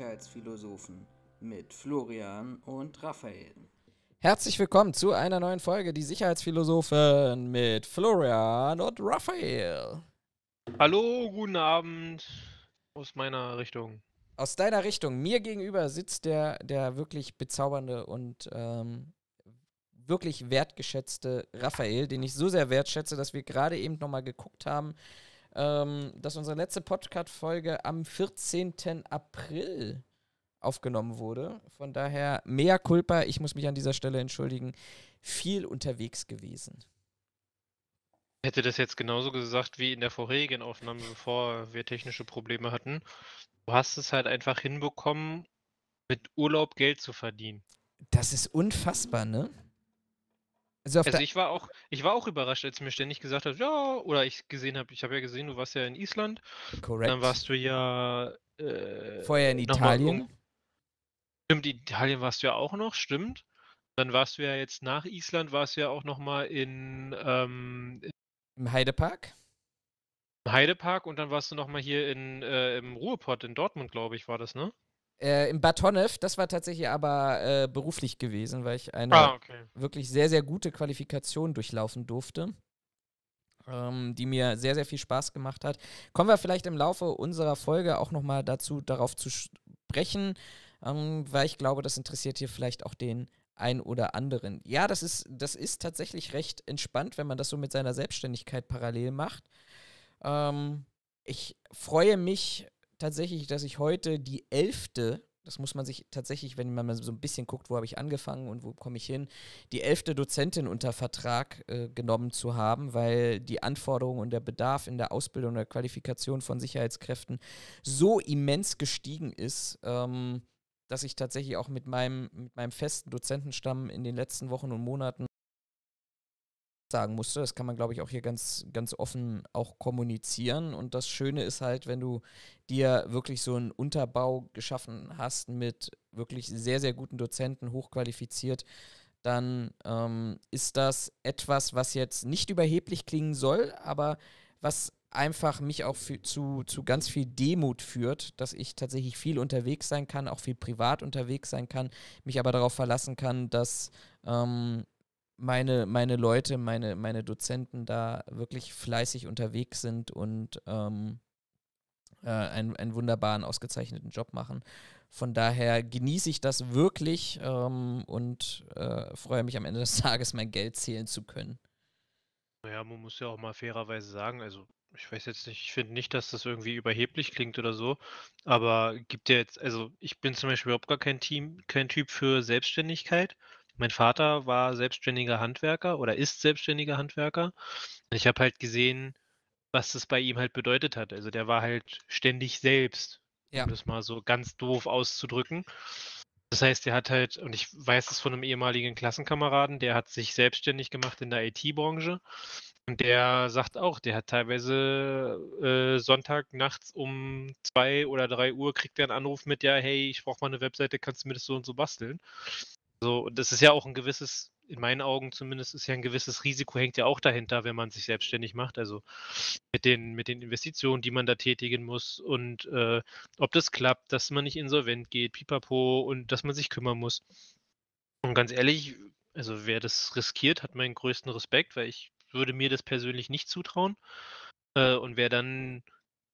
Sicherheitsphilosophen mit Florian und Raphael. Herzlich willkommen zu einer neuen Folge Die Sicherheitsphilosophen mit Florian und Raphael. Hallo, guten Abend aus meiner Richtung. Aus deiner Richtung. Mir gegenüber sitzt der, der wirklich bezaubernde und ähm, wirklich wertgeschätzte Raphael, den ich so sehr wertschätze, dass wir gerade eben nochmal geguckt haben, ähm, dass unsere letzte Podcast-Folge am 14. April aufgenommen wurde. Von daher, mea culpa, ich muss mich an dieser Stelle entschuldigen, viel unterwegs gewesen. Hätte das jetzt genauso gesagt wie in der vorherigen Aufnahme, bevor wir technische Probleme hatten. Du hast es halt einfach hinbekommen, mit Urlaub Geld zu verdienen. Das ist unfassbar, ne? Also, also ich war auch, ich war auch überrascht, als mir ständig gesagt hat, ja, oder ich gesehen habe, ich habe ja gesehen, du warst ja in Island. Korrekt. Dann warst du ja äh, vorher in Italien. Um, stimmt, Italien warst du ja auch noch, stimmt. Dann warst du ja jetzt nach Island, warst du ja auch nochmal in ähm, im Heidepark. Im Heidepark und dann warst du nochmal hier in äh, im Ruhrpott in Dortmund, glaube ich, war das, ne? Äh, in Batonev, das war tatsächlich aber äh, beruflich gewesen, weil ich eine ah, okay. wirklich sehr, sehr gute Qualifikation durchlaufen durfte, ähm, die mir sehr, sehr viel Spaß gemacht hat. Kommen wir vielleicht im Laufe unserer Folge auch nochmal dazu, darauf zu sprechen, ähm, weil ich glaube, das interessiert hier vielleicht auch den ein oder anderen. Ja, das ist, das ist tatsächlich recht entspannt, wenn man das so mit seiner Selbstständigkeit parallel macht. Ähm, ich freue mich tatsächlich, dass ich heute die elfte, das muss man sich tatsächlich, wenn man mal so ein bisschen guckt, wo habe ich angefangen und wo komme ich hin, die elfte Dozentin unter Vertrag äh, genommen zu haben, weil die Anforderungen und der Bedarf in der Ausbildung und der Qualifikation von Sicherheitskräften so immens gestiegen ist, ähm, dass ich tatsächlich auch mit meinem, mit meinem festen Dozentenstamm in den letzten Wochen und Monaten sagen musste. Das kann man, glaube ich, auch hier ganz, ganz offen auch kommunizieren. Und das Schöne ist halt, wenn du dir wirklich so einen Unterbau geschaffen hast mit wirklich sehr, sehr guten Dozenten, hochqualifiziert, dann ähm, ist das etwas, was jetzt nicht überheblich klingen soll, aber was einfach mich auch zu, zu ganz viel Demut führt, dass ich tatsächlich viel unterwegs sein kann, auch viel privat unterwegs sein kann, mich aber darauf verlassen kann, dass ähm, meine, meine Leute, meine, meine Dozenten da wirklich fleißig unterwegs sind und ähm, äh, einen, einen wunderbaren, ausgezeichneten Job machen. Von daher genieße ich das wirklich ähm, und äh, freue mich am Ende des Tages, mein Geld zählen zu können. Naja, man muss ja auch mal fairerweise sagen, also ich weiß jetzt nicht, ich finde nicht, dass das irgendwie überheblich klingt oder so, aber gibt ja jetzt, also ich bin zum Beispiel überhaupt gar kein Team, kein Typ für Selbstständigkeit mein Vater war selbstständiger Handwerker oder ist selbstständiger Handwerker. Ich habe halt gesehen, was das bei ihm halt bedeutet hat. Also der war halt ständig selbst, ja. um das mal so ganz doof auszudrücken. Das heißt, der hat halt, und ich weiß es von einem ehemaligen Klassenkameraden, der hat sich selbstständig gemacht in der IT-Branche. Und der sagt auch, der hat teilweise äh, Sonntag nachts um zwei oder drei Uhr kriegt er einen Anruf mit, ja, hey, ich brauche mal eine Webseite, kannst du mir das so und so basteln? So, und das ist ja auch ein gewisses, in meinen Augen zumindest, ist ja ein gewisses Risiko, hängt ja auch dahinter, wenn man sich selbstständig macht. Also mit den, mit den Investitionen, die man da tätigen muss und äh, ob das klappt, dass man nicht insolvent geht, pipapo und dass man sich kümmern muss. Und ganz ehrlich, also wer das riskiert, hat meinen größten Respekt, weil ich würde mir das persönlich nicht zutrauen. Äh, und wer dann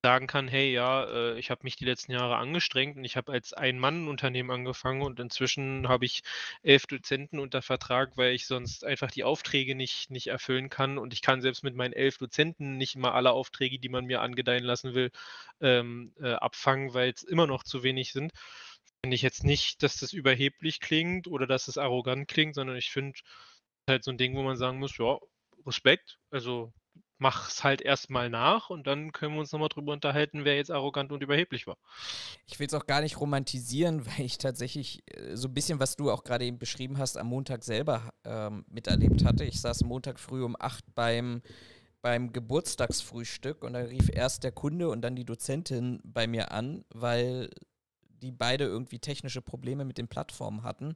sagen kann, hey, ja, äh, ich habe mich die letzten Jahre angestrengt und ich habe als Ein-Mann-Unternehmen angefangen und inzwischen habe ich elf Dozenten unter Vertrag, weil ich sonst einfach die Aufträge nicht, nicht erfüllen kann und ich kann selbst mit meinen elf Dozenten nicht immer alle Aufträge, die man mir angedeihen lassen will, ähm, äh, abfangen, weil es immer noch zu wenig sind. Finde ich jetzt nicht, dass das überheblich klingt oder dass es das arrogant klingt, sondern ich finde halt so ein Ding, wo man sagen muss, ja, Respekt, also mach es halt erstmal nach und dann können wir uns nochmal drüber unterhalten, wer jetzt arrogant und überheblich war. Ich will es auch gar nicht romantisieren, weil ich tatsächlich äh, so ein bisschen, was du auch gerade eben beschrieben hast, am Montag selber ähm, miterlebt hatte. Ich saß Montag früh um 8 beim, beim Geburtstagsfrühstück und da rief erst der Kunde und dann die Dozentin bei mir an, weil die beide irgendwie technische Probleme mit den Plattformen hatten.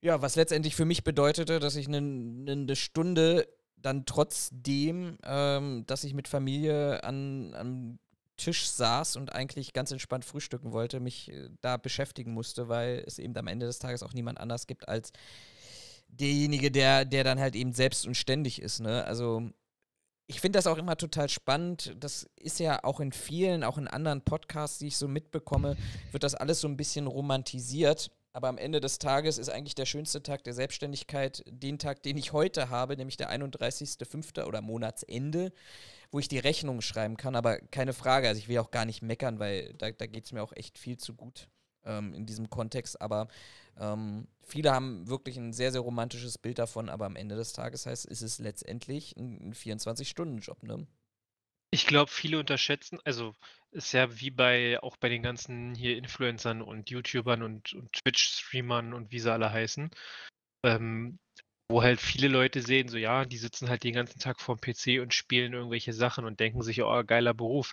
Ja, was letztendlich für mich bedeutete, dass ich eine ne, ne Stunde dann trotzdem, ähm, dass ich mit Familie an, am Tisch saß und eigentlich ganz entspannt frühstücken wollte, mich äh, da beschäftigen musste, weil es eben am Ende des Tages auch niemand anders gibt als derjenige, der, der dann halt eben selbst und ständig ist. Ne? Also ich finde das auch immer total spannend. Das ist ja auch in vielen, auch in anderen Podcasts, die ich so mitbekomme, wird das alles so ein bisschen romantisiert. Aber am Ende des Tages ist eigentlich der schönste Tag der Selbstständigkeit den Tag, den ich heute habe, nämlich der 31.05. oder Monatsende, wo ich die Rechnung schreiben kann. Aber keine Frage, also ich will auch gar nicht meckern, weil da, da geht es mir auch echt viel zu gut ähm, in diesem Kontext. Aber ähm, viele haben wirklich ein sehr, sehr romantisches Bild davon. Aber am Ende des Tages heißt, ist es letztendlich ein 24-Stunden-Job. Ne? Ich glaube, viele unterschätzen, also ist ja wie bei auch bei den ganzen hier Influencern und YouTubern und, und Twitch-Streamern und wie sie alle heißen, ähm, wo halt viele Leute sehen, so ja, die sitzen halt den ganzen Tag vorm PC und spielen irgendwelche Sachen und denken sich, oh, geiler Beruf.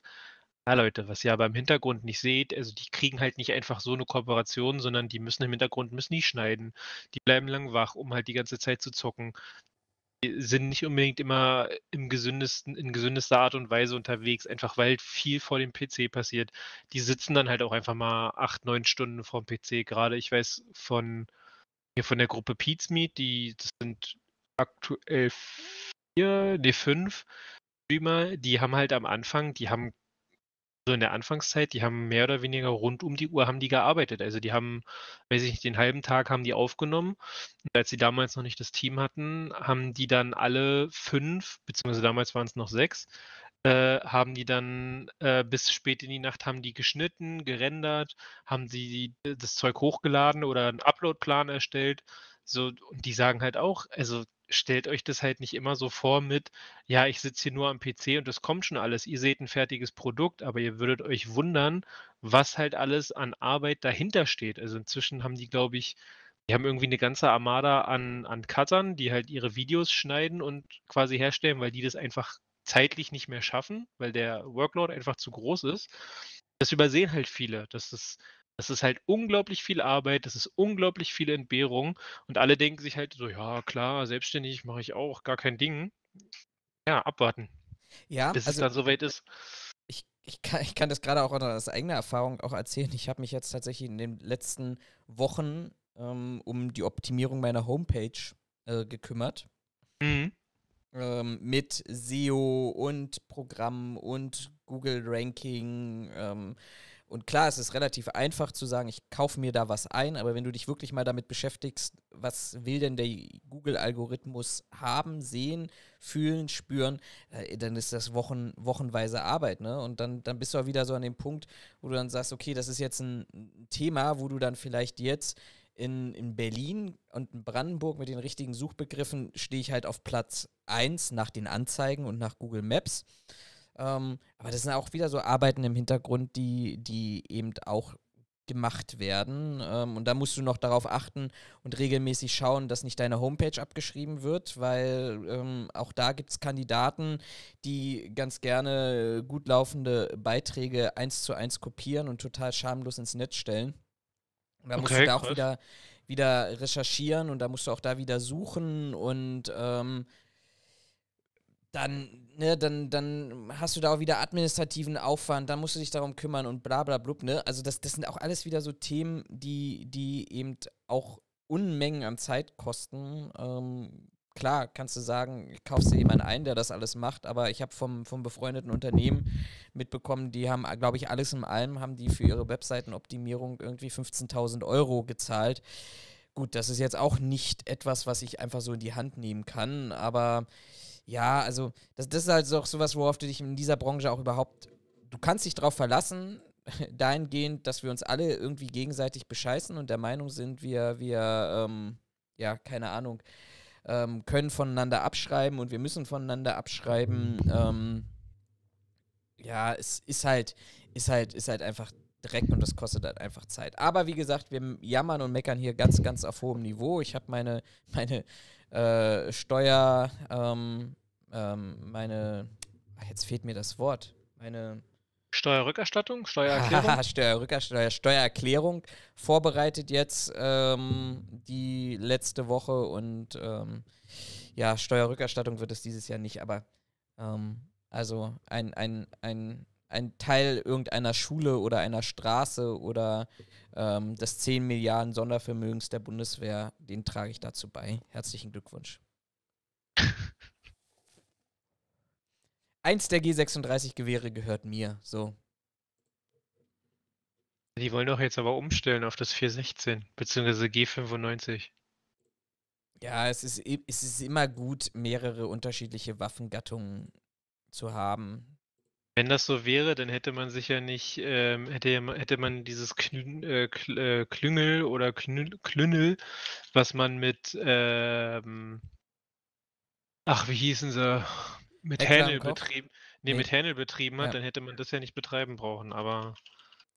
Ja, Leute, was ihr aber im Hintergrund nicht seht, also die kriegen halt nicht einfach so eine Kooperation, sondern die müssen im Hintergrund, müssen die schneiden. Die bleiben lang wach, um halt die ganze Zeit zu zocken sind nicht unbedingt immer im gesündesten, in gesündester Art und Weise unterwegs, einfach weil viel vor dem PC passiert. Die sitzen dann halt auch einfach mal acht, neun Stunden vor dem PC. Gerade ich weiß von hier von der Gruppe Pizmeet, die das sind aktuell vier, nee, fünf Streamer, die haben halt am Anfang, die haben so also, in der Anfangszeit, die haben mehr oder weniger rund um die Uhr haben die gearbeitet. Also die haben, weiß ich nicht, den halben Tag haben die aufgenommen. Und als sie damals noch nicht das Team hatten, haben die dann alle fünf, beziehungsweise damals waren es noch sechs, äh, haben die dann äh, bis spät in die Nacht haben die geschnitten, gerendert, haben sie das Zeug hochgeladen oder einen Uploadplan erstellt. So, und die sagen halt auch, also stellt euch das halt nicht immer so vor mit, ja, ich sitze hier nur am PC und das kommt schon alles. Ihr seht ein fertiges Produkt, aber ihr würdet euch wundern, was halt alles an Arbeit dahinter steht. Also inzwischen haben die, glaube ich, die haben irgendwie eine ganze Armada an, an Cuttern, die halt ihre Videos schneiden und quasi herstellen, weil die das einfach zeitlich nicht mehr schaffen, weil der Workload einfach zu groß ist. Das übersehen halt viele, dass es das das ist halt unglaublich viel Arbeit, das ist unglaublich viel Entbehrung und alle denken sich halt so, ja klar, selbstständig mache ich auch, gar kein Ding. Ja, abwarten. Ja, bis also, es dann soweit ist. Ich, ich, kann, ich kann das gerade auch aus eigener Erfahrung auch erzählen. Ich habe mich jetzt tatsächlich in den letzten Wochen ähm, um die Optimierung meiner Homepage äh, gekümmert. Mhm. Ähm, mit SEO und Programm und Google Ranking. Ähm, und klar, es ist relativ einfach zu sagen, ich kaufe mir da was ein, aber wenn du dich wirklich mal damit beschäftigst, was will denn der Google-Algorithmus haben, sehen, fühlen, spüren, äh, dann ist das Wochen, wochenweise Arbeit. Ne? Und dann, dann bist du auch wieder so an dem Punkt, wo du dann sagst, okay, das ist jetzt ein Thema, wo du dann vielleicht jetzt in, in Berlin und in Brandenburg mit den richtigen Suchbegriffen stehe ich halt auf Platz 1 nach den Anzeigen und nach Google Maps. Ähm, aber das sind auch wieder so Arbeiten im Hintergrund, die, die eben auch gemacht werden. Ähm, und da musst du noch darauf achten und regelmäßig schauen, dass nicht deine Homepage abgeschrieben wird, weil ähm, auch da gibt es Kandidaten, die ganz gerne gut laufende Beiträge eins zu eins kopieren und total schamlos ins Netz stellen. Und da okay, musst du da auch wieder, wieder recherchieren und da musst du auch da wieder suchen und ähm, dann, ne, dann, dann hast du da auch wieder administrativen Aufwand, dann musst du dich darum kümmern und bla bla blub, ne? Also das, das sind auch alles wieder so Themen, die, die eben auch Unmengen an Zeit kosten. Ähm, klar, kannst du sagen, kaufst du jemanden ein, der das alles macht, aber ich habe vom, vom befreundeten Unternehmen mitbekommen, die haben, glaube ich, alles in allem, haben die für ihre Webseitenoptimierung irgendwie 15.000 Euro gezahlt. Gut, das ist jetzt auch nicht etwas, was ich einfach so in die Hand nehmen kann, aber ja, also das, das ist halt auch sowas, worauf du dich in dieser Branche auch überhaupt, du kannst dich drauf verlassen, dahingehend, dass wir uns alle irgendwie gegenseitig bescheißen und der Meinung sind, wir, wir, ähm, ja, keine Ahnung, ähm, können voneinander abschreiben und wir müssen voneinander abschreiben. Ähm, ja, es ist halt, ist halt, ist halt einfach Dreck und das kostet halt einfach Zeit. Aber wie gesagt, wir jammern und meckern hier ganz, ganz auf hohem Niveau. Ich habe meine, meine, äh, Steuer, ähm, ähm, meine, jetzt fehlt mir das Wort, meine Steuerrückerstattung, Steuererklärung. Steuerrückerstattung, Steuererklärung vorbereitet jetzt ähm, die letzte Woche und ähm, ja, Steuerrückerstattung wird es dieses Jahr nicht, aber ähm, also ein, ein, ein ein Teil irgendeiner Schule oder einer Straße oder ähm, des 10 Milliarden Sondervermögens der Bundeswehr, den trage ich dazu bei. Herzlichen Glückwunsch. Eins der G36-Gewehre gehört mir, so. Die wollen doch jetzt aber umstellen auf das 416, beziehungsweise G95. Ja, es ist, es ist immer gut, mehrere unterschiedliche Waffengattungen zu haben wenn das so wäre, dann hätte man sich ja nicht, ähm, hätte, hätte man dieses Knü äh, äh, Klüngel oder Klünnel, was man mit, ähm, ach, wie hießen sie, mit Hähnel betrieben, nee, nee. mit Hähnel betrieben hat, ja. dann hätte man das ja nicht betreiben brauchen, aber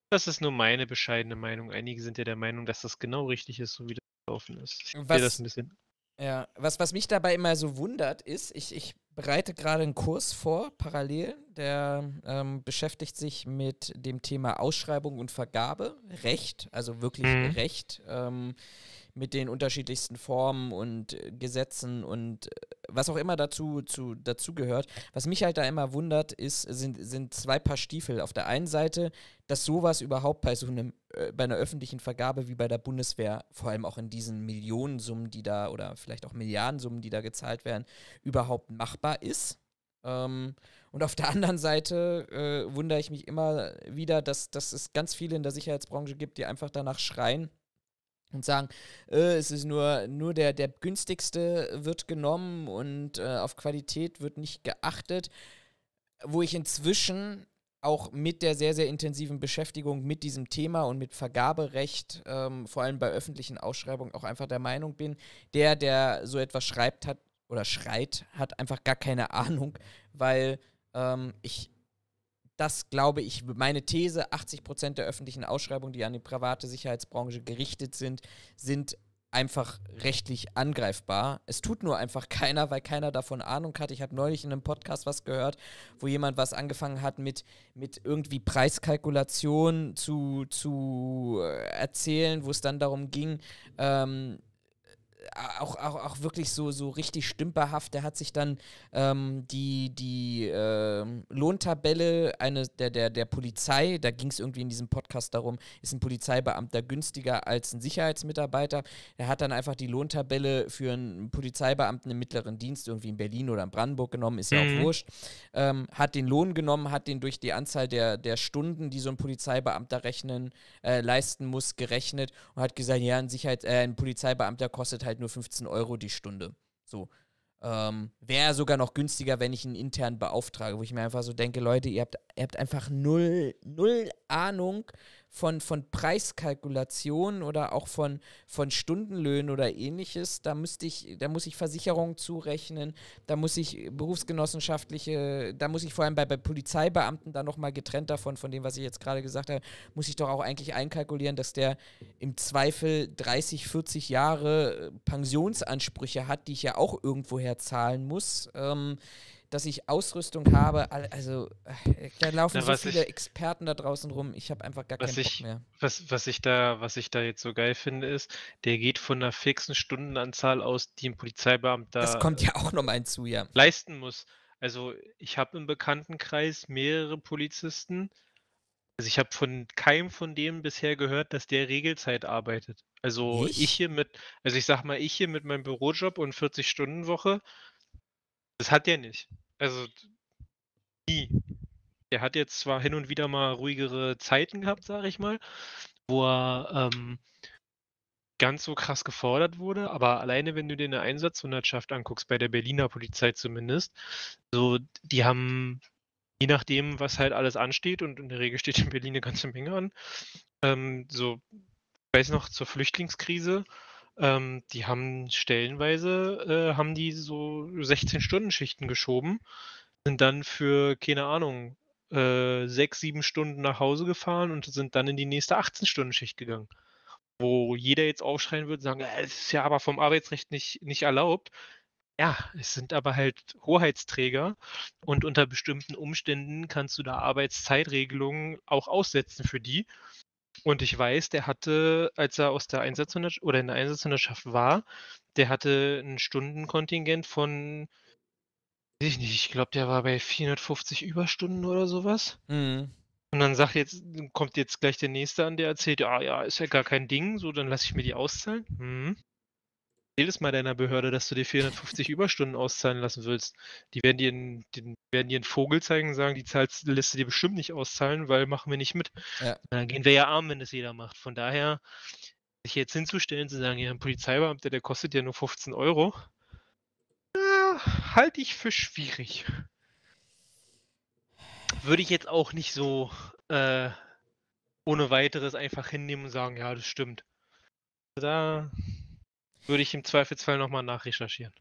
das ist nur meine bescheidene Meinung. Einige sind ja der Meinung, dass das genau richtig ist, so wie das gelaufen ist. Ich was, das ein bisschen. Ja, was, was mich dabei immer so wundert, ist, ich, ich bereite gerade einen Kurs vor, parallel, der ähm, beschäftigt sich mit dem Thema Ausschreibung und Vergabe, Recht, also wirklich mhm. Recht. Ähm, mit den unterschiedlichsten Formen und äh, Gesetzen und äh, was auch immer dazu, zu, dazu gehört. Was mich halt da immer wundert, ist, sind, sind zwei Paar Stiefel. Auf der einen Seite, dass sowas überhaupt bei so einem, äh, bei einer öffentlichen Vergabe wie bei der Bundeswehr, vor allem auch in diesen Millionensummen, die da oder vielleicht auch Milliardensummen, die da gezahlt werden, überhaupt machbar ist. Ähm, und auf der anderen Seite äh, wundere ich mich immer wieder, dass, dass es ganz viele in der Sicherheitsbranche gibt, die einfach danach schreien, und sagen, äh, es ist nur, nur der, der günstigste wird genommen und äh, auf Qualität wird nicht geachtet, wo ich inzwischen auch mit der sehr, sehr intensiven Beschäftigung mit diesem Thema und mit Vergaberecht, ähm, vor allem bei öffentlichen Ausschreibungen, auch einfach der Meinung bin, der, der so etwas schreibt hat oder schreit, hat einfach gar keine Ahnung, weil ähm, ich das glaube ich, meine These, 80 der öffentlichen Ausschreibungen, die an die private Sicherheitsbranche gerichtet sind, sind einfach rechtlich angreifbar. Es tut nur einfach keiner, weil keiner davon Ahnung hat. Ich habe neulich in einem Podcast was gehört, wo jemand was angefangen hat mit, mit irgendwie Preiskalkulation zu, zu äh, erzählen, wo es dann darum ging, ähm, auch, auch, auch wirklich so, so richtig stümperhaft. Der hat sich dann ähm, die, die äh, Lohntabelle eine, der, der, der Polizei, da ging es irgendwie in diesem Podcast darum, ist ein Polizeibeamter günstiger als ein Sicherheitsmitarbeiter. Er hat dann einfach die Lohntabelle für einen Polizeibeamten im mittleren Dienst irgendwie in Berlin oder in Brandenburg genommen, ist mhm. ja auch mhm. wurscht. Ähm, hat den Lohn genommen, hat den durch die Anzahl der, der Stunden, die so ein Polizeibeamter rechnen, äh, leisten muss, gerechnet und hat gesagt, ja, ein, Sicherheits äh, ein Polizeibeamter kostet halt halt nur 15 Euro die Stunde. So. Ähm, Wäre sogar noch günstiger, wenn ich ihn intern beauftrage, wo ich mir einfach so denke, Leute, ihr habt, ihr habt einfach null, null Ahnung, von, von Preiskalkulationen oder auch von, von Stundenlöhnen oder ähnliches. Da müsste ich, da muss ich Versicherungen zurechnen, da muss ich berufsgenossenschaftliche, da muss ich vor allem bei, bei Polizeibeamten da nochmal getrennt davon, von dem, was ich jetzt gerade gesagt habe, muss ich doch auch eigentlich einkalkulieren, dass der im Zweifel 30, 40 Jahre äh, Pensionsansprüche hat, die ich ja auch irgendwoher zahlen muss. Ähm, dass ich Ausrüstung habe. Also äh, da laufen Na, so viele ich, Experten da draußen rum. Ich habe einfach gar keinen ich, Bock mehr. Was, was, ich da, was ich da jetzt so geil finde, ist, der geht von einer fixen Stundenanzahl aus, die ein Polizeibeamter das kommt ja auch noch mal hinzu, ja. leisten muss. Also ich habe im Bekanntenkreis mehrere Polizisten. Also ich habe von keinem von denen bisher gehört, dass der Regelzeit arbeitet. Also ich? ich hier mit, also ich sag mal, ich hier mit meinem Bürojob und 40-Stunden-Woche, das hat der nicht. Also nie. Der hat jetzt zwar hin und wieder mal ruhigere Zeiten gehabt, sage ich mal, wo er ähm, ganz so krass gefordert wurde, aber alleine, wenn du dir eine Einsatzhundertschaft anguckst, bei der Berliner Polizei zumindest, so, die haben, je nachdem, was halt alles ansteht, und in der Regel steht in Berlin eine ganze Menge an, ähm, so, ich weiß noch, zur Flüchtlingskrise, ähm, die haben stellenweise, äh, haben die so 16-Stunden-Schichten geschoben, sind dann für, keine Ahnung, äh, sechs, sieben Stunden nach Hause gefahren und sind dann in die nächste 18-Stunden-Schicht gegangen. Wo jeder jetzt aufschreien würde und sagen, es äh, ist ja aber vom Arbeitsrecht nicht, nicht erlaubt. Ja, es sind aber halt Hoheitsträger und unter bestimmten Umständen kannst du da Arbeitszeitregelungen auch aussetzen für die. Und ich weiß, der hatte, als er aus der Einsatzhundertschaft oder in der Einsatzhundertschaft war, der hatte ein Stundenkontingent von, weiß ich nicht, ich glaube, der war bei 450 Überstunden oder sowas. Mhm. Und dann sagt jetzt, kommt jetzt gleich der Nächste an, der erzählt, ja, ah ja, ist ja gar kein Ding, so, dann lasse ich mir die auszahlen. Mhm. Erzähl es Mal deiner Behörde, dass du dir 450 Überstunden auszahlen lassen willst. Die werden dir einen, den, werden dir einen Vogel zeigen und sagen, die zahlst, lässt du dir bestimmt nicht auszahlen, weil machen wir nicht mit. Ja. Dann gehen wir ja arm, wenn das jeder macht. Von daher, sich jetzt hinzustellen, zu sagen, ja, ein Polizeibeamter, der kostet ja nur 15 Euro, äh, halte ich für schwierig. Würde ich jetzt auch nicht so äh, ohne weiteres einfach hinnehmen und sagen, ja, das stimmt. Da würde ich im Zweifelsfall nochmal nachrecherchieren.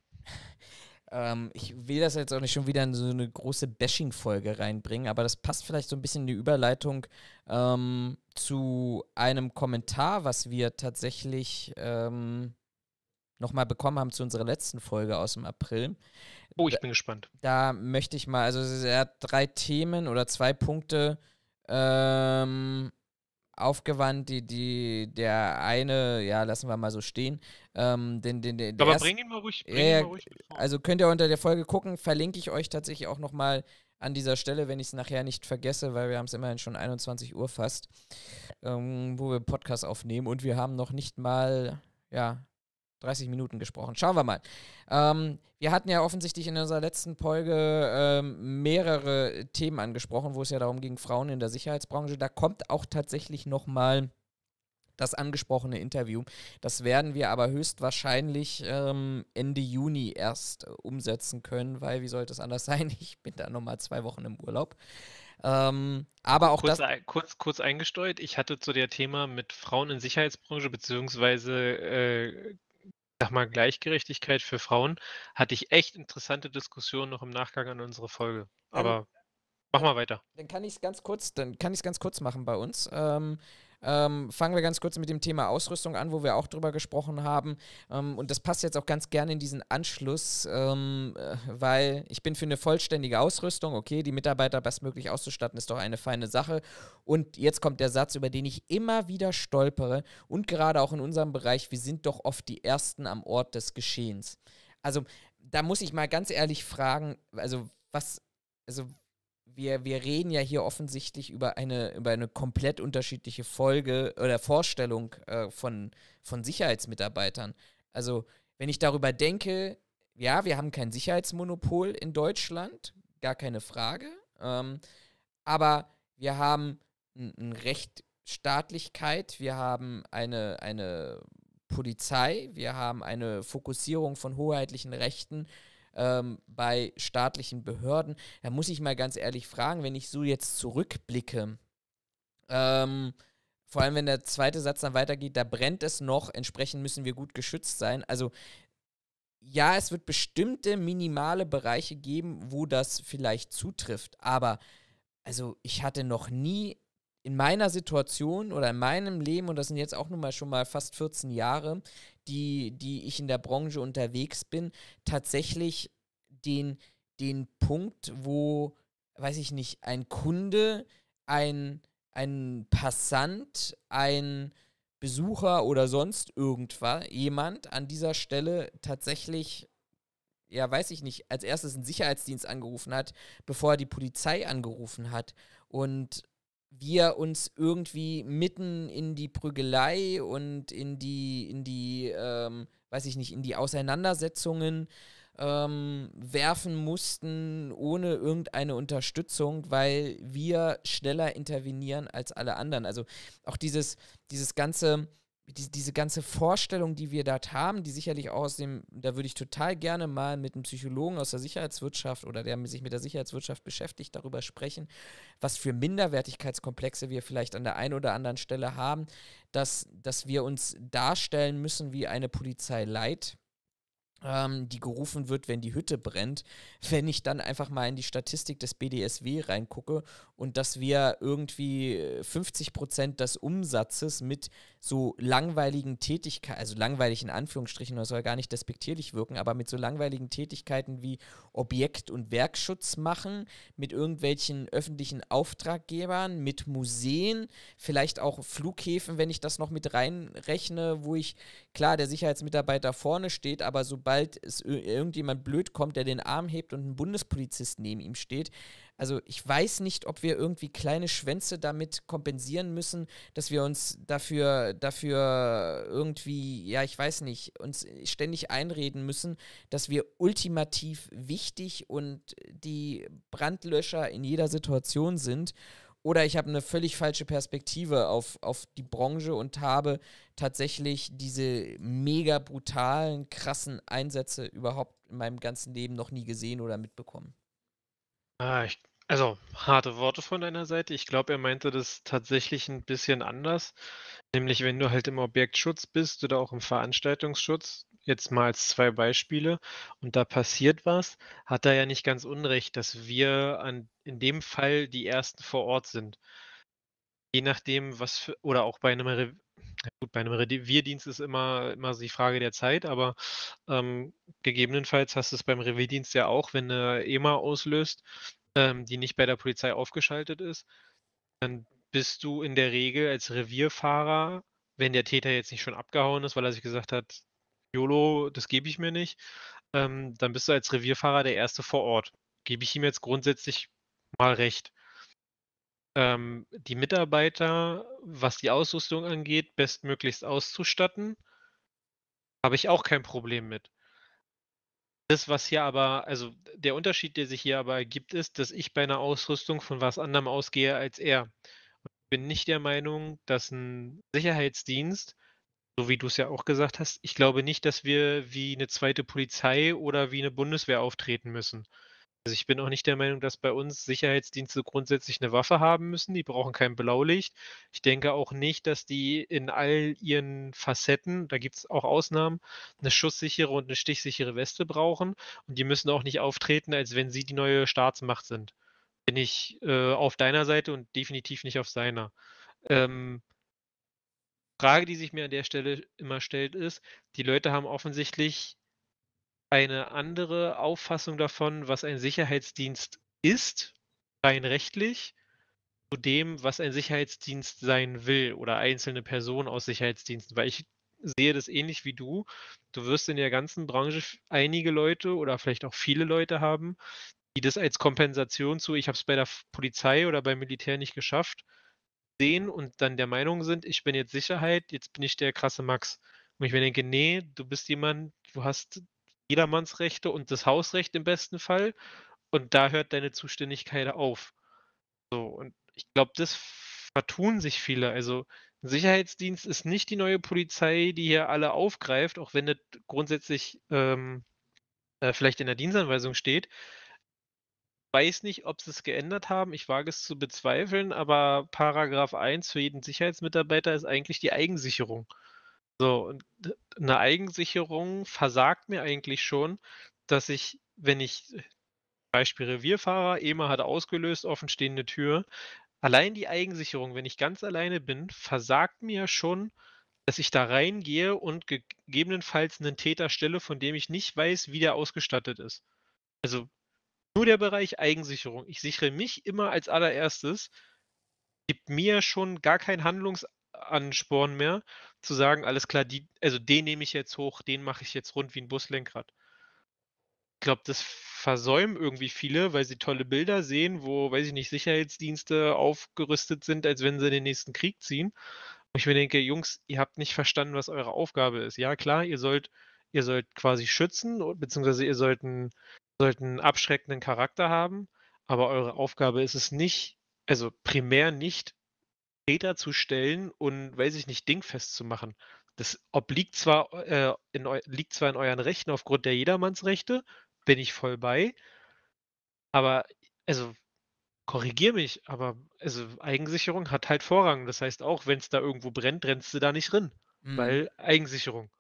Ähm, ich will das jetzt auch nicht schon wieder in so eine große Bashing-Folge reinbringen, aber das passt vielleicht so ein bisschen in die Überleitung ähm, zu einem Kommentar, was wir tatsächlich ähm, nochmal bekommen haben zu unserer letzten Folge aus dem April. Oh, ich bin gespannt. Da, da möchte ich mal, also er hat drei Themen oder zwei Punkte. Ähm, aufgewandt, die, die, der eine, ja, lassen wir mal so stehen. Ähm, den, den, den, Aber erste, bring ihn mal ruhig. Äh, ihn mal ruhig also könnt ihr unter der Folge gucken, verlinke ich euch tatsächlich auch nochmal an dieser Stelle, wenn ich es nachher nicht vergesse, weil wir haben es immerhin schon 21 Uhr fast, ähm, wo wir Podcast aufnehmen und wir haben noch nicht mal, ja, 30 Minuten gesprochen. Schauen wir mal. Ähm, wir hatten ja offensichtlich in unserer letzten Folge ähm, mehrere Themen angesprochen, wo es ja darum ging, Frauen in der Sicherheitsbranche. Da kommt auch tatsächlich nochmal das angesprochene Interview. Das werden wir aber höchstwahrscheinlich ähm, Ende Juni erst äh, umsetzen können, weil wie sollte es anders sein? Ich bin da nochmal zwei Wochen im Urlaub. Ähm, aber auch kurz, das. Kurz, kurz eingesteuert, ich hatte zu der Thema mit Frauen in Sicherheitsbranche beziehungsweise äh, sag mal, Gleichgerechtigkeit für Frauen, hatte ich echt interessante Diskussionen noch im Nachgang an unsere Folge. Aber ähm, mach mal weiter. Dann kann ich es ganz kurz, dann kann ich ganz kurz machen bei uns. Ähm, ähm, fangen wir ganz kurz mit dem Thema Ausrüstung an, wo wir auch drüber gesprochen haben. Ähm, und das passt jetzt auch ganz gerne in diesen Anschluss, ähm, äh, weil ich bin für eine vollständige Ausrüstung. Okay, die Mitarbeiter bestmöglich auszustatten ist doch eine feine Sache. Und jetzt kommt der Satz, über den ich immer wieder stolpere. Und gerade auch in unserem Bereich, wir sind doch oft die Ersten am Ort des Geschehens. Also da muss ich mal ganz ehrlich fragen, also was, also wir, wir reden ja hier offensichtlich über eine, über eine komplett unterschiedliche Folge oder Vorstellung äh, von, von Sicherheitsmitarbeitern. Also, wenn ich darüber denke, ja, wir haben kein Sicherheitsmonopol in Deutschland, gar keine Frage, ähm, aber wir haben eine Rechtsstaatlichkeit, wir haben eine, eine Polizei, wir haben eine Fokussierung von hoheitlichen Rechten, ähm, bei staatlichen Behörden. Da muss ich mal ganz ehrlich fragen, wenn ich so jetzt zurückblicke, ähm, vor allem wenn der zweite Satz dann weitergeht, da brennt es noch, entsprechend müssen wir gut geschützt sein. Also ja, es wird bestimmte minimale Bereiche geben, wo das vielleicht zutrifft, aber also ich hatte noch nie in meiner Situation oder in meinem Leben, und das sind jetzt auch nun mal schon mal fast 14 Jahre, die, die ich in der Branche unterwegs bin, tatsächlich den, den Punkt, wo, weiß ich nicht, ein Kunde, ein, ein Passant, ein Besucher oder sonst irgendwas, jemand an dieser Stelle tatsächlich ja, weiß ich nicht, als erstes einen Sicherheitsdienst angerufen hat, bevor er die Polizei angerufen hat. Und wir uns irgendwie mitten in die Prügelei und in die, in die, ähm, weiß ich nicht, in die Auseinandersetzungen ähm, werfen mussten, ohne irgendeine Unterstützung, weil wir schneller intervenieren als alle anderen. Also auch dieses, dieses ganze die, diese ganze Vorstellung, die wir dort haben, die sicherlich auch aus dem, da würde ich total gerne mal mit einem Psychologen aus der Sicherheitswirtschaft oder der sich mit der Sicherheitswirtschaft beschäftigt, darüber sprechen, was für Minderwertigkeitskomplexe wir vielleicht an der einen oder anderen Stelle haben, dass, dass wir uns darstellen müssen wie eine Polizei Light ähm, die gerufen wird, wenn die Hütte brennt, wenn ich dann einfach mal in die Statistik des BDSW reingucke und dass wir irgendwie 50 äh, Prozent des Umsatzes mit so langweiligen Tätigkeiten, also langweilig in Anführungsstrichen, das soll gar nicht despektierlich wirken, aber mit so langweiligen Tätigkeiten wie Objekt- und Werkschutz machen, mit irgendwelchen öffentlichen Auftraggebern, mit Museen, vielleicht auch Flughäfen, wenn ich das noch mit reinrechne, wo ich, klar, der Sicherheitsmitarbeiter vorne steht, aber sobald sobald es irgendjemand blöd kommt, der den Arm hebt und ein Bundespolizist neben ihm steht. Also ich weiß nicht, ob wir irgendwie kleine Schwänze damit kompensieren müssen, dass wir uns dafür, dafür irgendwie, ja, ich weiß nicht, uns ständig einreden müssen, dass wir ultimativ wichtig und die Brandlöscher in jeder Situation sind oder ich habe eine völlig falsche Perspektive auf, auf die Branche und habe tatsächlich diese mega brutalen, krassen Einsätze überhaupt in meinem ganzen Leben noch nie gesehen oder mitbekommen. Ah, ich, also harte Worte von deiner Seite. Ich glaube, er meinte das tatsächlich ein bisschen anders. Nämlich, wenn du halt im Objektschutz bist oder auch im Veranstaltungsschutz, jetzt mal als zwei Beispiele und da passiert was, hat er ja nicht ganz unrecht, dass wir an, in dem Fall die Ersten vor Ort sind. Je nachdem, was für, oder auch bei einem, Re gut, bei einem Revierdienst ist immer, immer die Frage der Zeit, aber ähm, gegebenenfalls hast du es beim Revierdienst ja auch, wenn eine EMA auslöst, ähm, die nicht bei der Polizei aufgeschaltet ist, dann bist du in der Regel als Revierfahrer, wenn der Täter jetzt nicht schon abgehauen ist, weil er sich gesagt hat, YOLO, das gebe ich mir nicht, ähm, dann bist du als Revierfahrer der Erste vor Ort. Gebe ich ihm jetzt grundsätzlich mal recht. Ähm, die Mitarbeiter, was die Ausrüstung angeht, bestmöglichst auszustatten, habe ich auch kein Problem mit. Das, was hier aber, also der Unterschied, der sich hier aber ergibt, ist, dass ich bei einer Ausrüstung von was anderem ausgehe als er. ich bin nicht der Meinung, dass ein Sicherheitsdienst so wie du es ja auch gesagt hast, ich glaube nicht, dass wir wie eine zweite Polizei oder wie eine Bundeswehr auftreten müssen. Also ich bin auch nicht der Meinung, dass bei uns Sicherheitsdienste grundsätzlich eine Waffe haben müssen. Die brauchen kein Blaulicht. Ich denke auch nicht, dass die in all ihren Facetten, da gibt es auch Ausnahmen, eine schusssichere und eine stichsichere Weste brauchen. Und die müssen auch nicht auftreten, als wenn sie die neue Staatsmacht sind. Bin ich äh, auf deiner Seite und definitiv nicht auf seiner. Ähm, Frage, die sich mir an der Stelle immer stellt, ist, die Leute haben offensichtlich eine andere Auffassung davon, was ein Sicherheitsdienst ist, rein rechtlich, zu dem, was ein Sicherheitsdienst sein will oder einzelne Personen aus Sicherheitsdiensten. Weil ich sehe das ähnlich wie du. Du wirst in der ganzen Branche einige Leute oder vielleicht auch viele Leute haben, die das als Kompensation zu, ich habe es bei der Polizei oder beim Militär nicht geschafft, sehen und dann der Meinung sind, ich bin jetzt Sicherheit, jetzt bin ich der krasse Max. Und ich mir denke, nee, du bist jemand, du hast Jedermannsrechte und das Hausrecht im besten Fall und da hört deine Zuständigkeit auf. So, und ich glaube, das vertun sich viele. Also Sicherheitsdienst ist nicht die neue Polizei, die hier alle aufgreift, auch wenn das grundsätzlich ähm, äh, vielleicht in der Dienstanweisung steht weiß nicht, ob sie es geändert haben. Ich wage es zu bezweifeln, aber Paragraph 1 für jeden Sicherheitsmitarbeiter ist eigentlich die Eigensicherung. So, und eine Eigensicherung versagt mir eigentlich schon, dass ich, wenn ich Beispiel Revierfahrer, EMA hat ausgelöst, offenstehende Tür, allein die Eigensicherung, wenn ich ganz alleine bin, versagt mir schon, dass ich da reingehe und gegebenenfalls einen Täter stelle, von dem ich nicht weiß, wie der ausgestattet ist. Also nur der Bereich Eigensicherung, ich sichere mich immer als allererstes, gibt mir schon gar keinen Handlungsansporn mehr, zu sagen, alles klar, die, also den nehme ich jetzt hoch, den mache ich jetzt rund wie ein Buslenkrad. Ich glaube, das versäumen irgendwie viele, weil sie tolle Bilder sehen, wo, weiß ich nicht, Sicherheitsdienste aufgerüstet sind, als wenn sie in den nächsten Krieg ziehen. Und ich mir denke, Jungs, ihr habt nicht verstanden, was eure Aufgabe ist. Ja, klar, ihr sollt, ihr sollt quasi schützen, beziehungsweise ihr sollt ein sollten abschreckenden Charakter haben, aber eure Aufgabe ist es nicht, also primär nicht, Täter zu stellen und, weiß ich nicht, dingfest zu machen. Das obliegt zwar, äh, in, liegt zwar in euren Rechten aufgrund der Jedermannsrechte, bin ich voll bei, aber, also, korrigier mich, aber also Eigensicherung hat halt Vorrang. Das heißt, auch wenn es da irgendwo brennt, rennst du da nicht rin, mhm. weil Eigensicherung.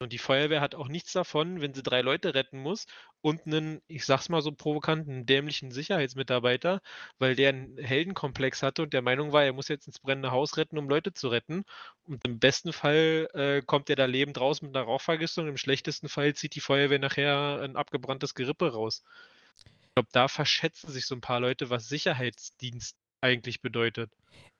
Und die Feuerwehr hat auch nichts davon, wenn sie drei Leute retten muss und einen, ich sag's mal so provokanten, dämlichen Sicherheitsmitarbeiter, weil der einen Heldenkomplex hatte und der Meinung war, er muss jetzt ins brennende Haus retten, um Leute zu retten. Und im besten Fall äh, kommt er da lebend raus mit einer Rauchvergiftung. Im schlechtesten Fall zieht die Feuerwehr nachher ein abgebranntes Gerippe raus. Ich glaube, da verschätzen sich so ein paar Leute, was Sicherheitsdienst eigentlich bedeutet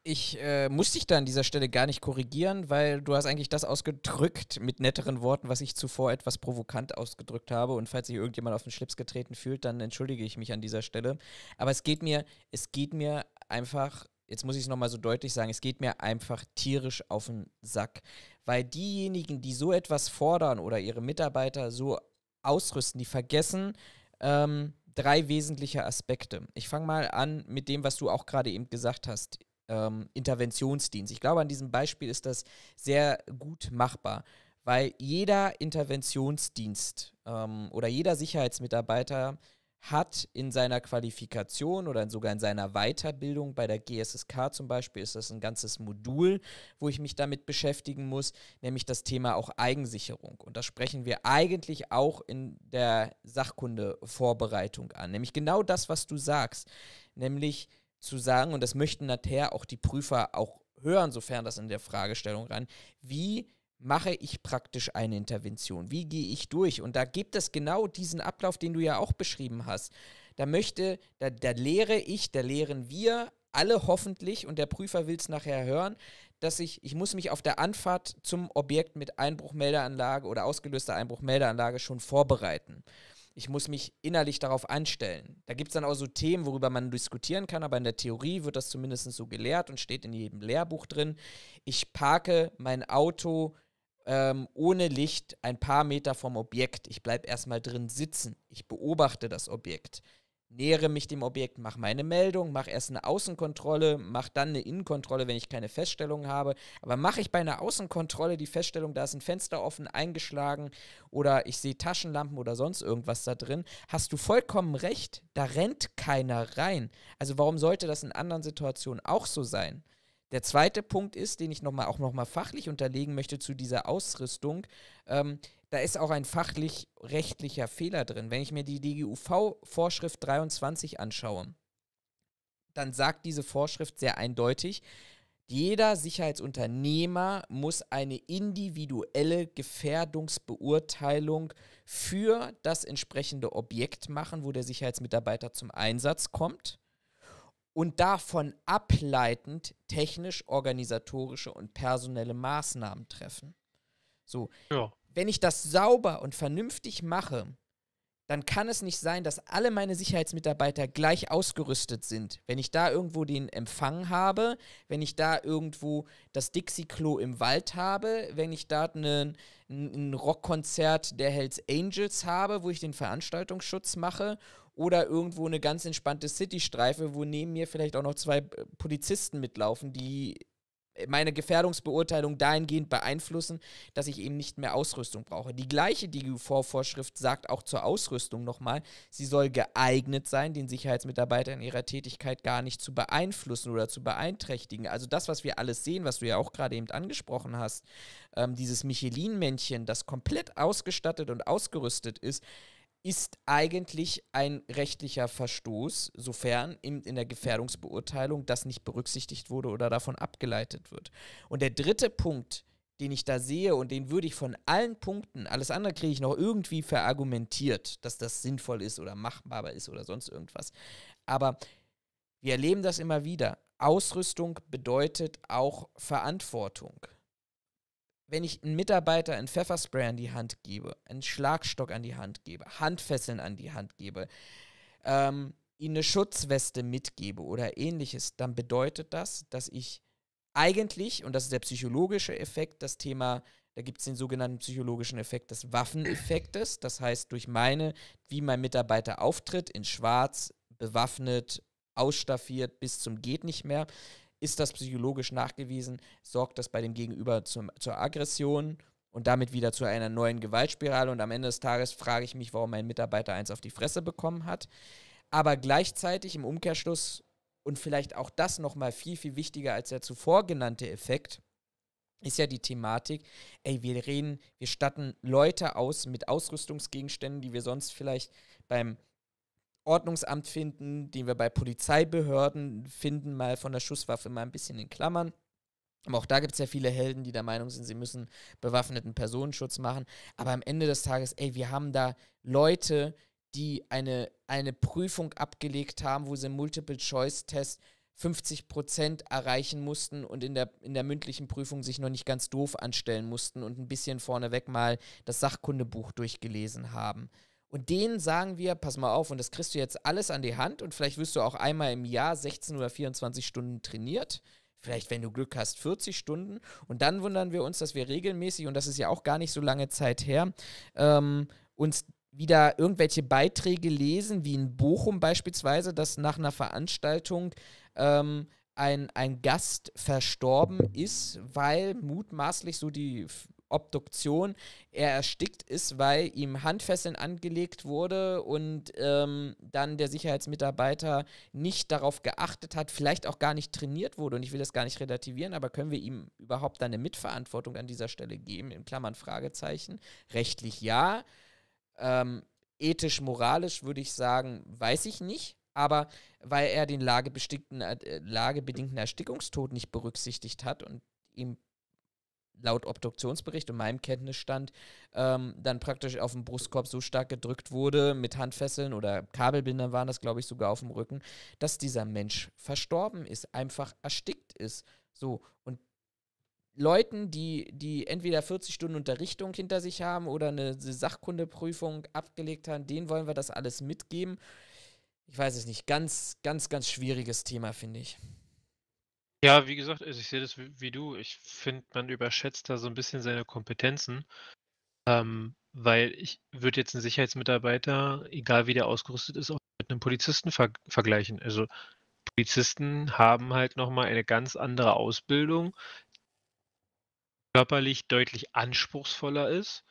ich äh, muss dich da an dieser Stelle gar nicht korrigieren, weil du hast eigentlich das ausgedrückt mit netteren Worten, was ich zuvor etwas provokant ausgedrückt habe. Und falls sich irgendjemand auf den Schlips getreten fühlt, dann entschuldige ich mich an dieser Stelle. Aber es geht mir, es geht mir einfach, jetzt muss ich es nochmal so deutlich sagen, es geht mir einfach tierisch auf den Sack. Weil diejenigen, die so etwas fordern oder ihre Mitarbeiter so ausrüsten, die vergessen, ähm, drei wesentliche Aspekte. Ich fange mal an mit dem, was du auch gerade eben gesagt hast ähm, Interventionsdienst. Ich glaube, an diesem Beispiel ist das sehr gut machbar, weil jeder Interventionsdienst ähm, oder jeder Sicherheitsmitarbeiter hat in seiner Qualifikation oder sogar in seiner Weiterbildung, bei der GSSK zum Beispiel ist das ein ganzes Modul, wo ich mich damit beschäftigen muss, nämlich das Thema auch Eigensicherung. Und das sprechen wir eigentlich auch in der Sachkundevorbereitung an, nämlich genau das, was du sagst, nämlich zu sagen, und das möchten nachher auch die Prüfer auch hören, sofern das in der Fragestellung rein, wie mache ich praktisch eine Intervention? Wie gehe ich durch? Und da gibt es genau diesen Ablauf, den du ja auch beschrieben hast. Da möchte, da, da lehre ich, da lehren wir alle hoffentlich, und der Prüfer will es nachher hören, dass ich, ich muss mich auf der Anfahrt zum Objekt mit Einbruchmeldeanlage oder ausgelöster Einbruchmeldeanlage schon vorbereiten ich muss mich innerlich darauf anstellen. Da gibt es dann auch so Themen, worüber man diskutieren kann, aber in der Theorie wird das zumindest so gelehrt und steht in jedem Lehrbuch drin. Ich parke mein Auto ähm, ohne Licht ein paar Meter vom Objekt. Ich bleibe erstmal drin sitzen. Ich beobachte das Objekt nähere mich dem Objekt, mache meine Meldung, mache erst eine Außenkontrolle, mache dann eine Innenkontrolle, wenn ich keine Feststellung habe. Aber mache ich bei einer Außenkontrolle die Feststellung, da ist ein Fenster offen, eingeschlagen oder ich sehe Taschenlampen oder sonst irgendwas da drin, hast du vollkommen recht, da rennt keiner rein. Also warum sollte das in anderen Situationen auch so sein? Der zweite Punkt ist, den ich noch mal, auch nochmal fachlich unterlegen möchte zu dieser Ausrüstung, ähm, da ist auch ein fachlich-rechtlicher Fehler drin. Wenn ich mir die DGUV-Vorschrift 23 anschaue, dann sagt diese Vorschrift sehr eindeutig, jeder Sicherheitsunternehmer muss eine individuelle Gefährdungsbeurteilung für das entsprechende Objekt machen, wo der Sicherheitsmitarbeiter zum Einsatz kommt und davon ableitend technisch, organisatorische und personelle Maßnahmen treffen. So. Ja wenn ich das sauber und vernünftig mache, dann kann es nicht sein, dass alle meine Sicherheitsmitarbeiter gleich ausgerüstet sind. Wenn ich da irgendwo den Empfang habe, wenn ich da irgendwo das Dixie-Klo im Wald habe, wenn ich da ein ne, Rockkonzert der Hells Angels habe, wo ich den Veranstaltungsschutz mache, oder irgendwo eine ganz entspannte City-Streife, wo neben mir vielleicht auch noch zwei äh, Polizisten mitlaufen, die meine Gefährdungsbeurteilung dahingehend beeinflussen, dass ich eben nicht mehr Ausrüstung brauche. Die gleiche DGUV-Vorschrift sagt auch zur Ausrüstung nochmal, sie soll geeignet sein, den Sicherheitsmitarbeiter in ihrer Tätigkeit gar nicht zu beeinflussen oder zu beeinträchtigen. Also das, was wir alles sehen, was du ja auch gerade eben angesprochen hast, ähm, dieses Michelin-Männchen, das komplett ausgestattet und ausgerüstet ist, ist eigentlich ein rechtlicher Verstoß, sofern in, in der Gefährdungsbeurteilung das nicht berücksichtigt wurde oder davon abgeleitet wird. Und der dritte Punkt, den ich da sehe und den würde ich von allen Punkten, alles andere kriege ich noch irgendwie verargumentiert, dass das sinnvoll ist oder machbar ist oder sonst irgendwas. Aber wir erleben das immer wieder. Ausrüstung bedeutet auch Verantwortung wenn ich einem Mitarbeiter ein Pfefferspray an die Hand gebe, einen Schlagstock an die Hand gebe, Handfesseln an die Hand gebe, ähm, ihnen eine Schutzweste mitgebe oder ähnliches, dann bedeutet das, dass ich eigentlich, und das ist der psychologische Effekt, das Thema, da gibt es den sogenannten psychologischen Effekt des Waffeneffektes. Das heißt, durch meine, wie mein Mitarbeiter auftritt, in schwarz, bewaffnet, ausstaffiert bis zum Geht nicht mehr, ist das psychologisch nachgewiesen, sorgt das bei dem Gegenüber zum, zur Aggression und damit wieder zu einer neuen Gewaltspirale. Und am Ende des Tages frage ich mich, warum mein Mitarbeiter eins auf die Fresse bekommen hat. Aber gleichzeitig im Umkehrschluss und vielleicht auch das nochmal viel, viel wichtiger als der zuvor genannte Effekt, ist ja die Thematik, ey, wir reden, wir statten Leute aus mit Ausrüstungsgegenständen, die wir sonst vielleicht beim Ordnungsamt finden, den wir bei Polizeibehörden finden, mal von der Schusswaffe mal ein bisschen in Klammern. Aber auch da gibt es ja viele Helden, die der Meinung sind, sie müssen bewaffneten Personenschutz machen. Aber am Ende des Tages, ey, wir haben da Leute, die eine, eine Prüfung abgelegt haben, wo sie Multiple-Choice-Test 50 Prozent erreichen mussten und in der, in der mündlichen Prüfung sich noch nicht ganz doof anstellen mussten und ein bisschen vorneweg mal das Sachkundebuch durchgelesen haben. Und denen sagen wir, pass mal auf, und das kriegst du jetzt alles an die Hand und vielleicht wirst du auch einmal im Jahr 16 oder 24 Stunden trainiert. Vielleicht, wenn du Glück hast, 40 Stunden. Und dann wundern wir uns, dass wir regelmäßig, und das ist ja auch gar nicht so lange Zeit her, ähm, uns wieder irgendwelche Beiträge lesen, wie in Bochum beispielsweise, dass nach einer Veranstaltung ähm, ein, ein Gast verstorben ist, weil mutmaßlich so die Obduktion er erstickt ist, weil ihm Handfesseln angelegt wurde und ähm, dann der Sicherheitsmitarbeiter nicht darauf geachtet hat, vielleicht auch gar nicht trainiert wurde. Und ich will das gar nicht relativieren, aber können wir ihm überhaupt eine Mitverantwortung an dieser Stelle geben? In Klammern Fragezeichen. Rechtlich ja. Ähm, ethisch, moralisch würde ich sagen, weiß ich nicht aber weil er den äh, lagebedingten Erstickungstod nicht berücksichtigt hat und ihm laut Obduktionsbericht und meinem Kenntnisstand ähm, dann praktisch auf dem Brustkorb so stark gedrückt wurde mit Handfesseln oder Kabelbindern waren das, glaube ich, sogar auf dem Rücken, dass dieser Mensch verstorben ist, einfach erstickt ist. So, und Leuten, die, die entweder 40 Stunden Unterrichtung hinter sich haben oder eine Sachkundeprüfung abgelegt haben, denen wollen wir das alles mitgeben. Ich weiß es nicht, ganz, ganz, ganz schwieriges Thema, finde ich. Ja, wie gesagt, also ich sehe das wie, wie du. Ich finde, man überschätzt da so ein bisschen seine Kompetenzen. Ähm, weil ich würde jetzt einen Sicherheitsmitarbeiter, egal wie der ausgerüstet ist, auch mit einem Polizisten ver vergleichen. Also Polizisten haben halt nochmal eine ganz andere Ausbildung, körperlich deutlich anspruchsvoller ist,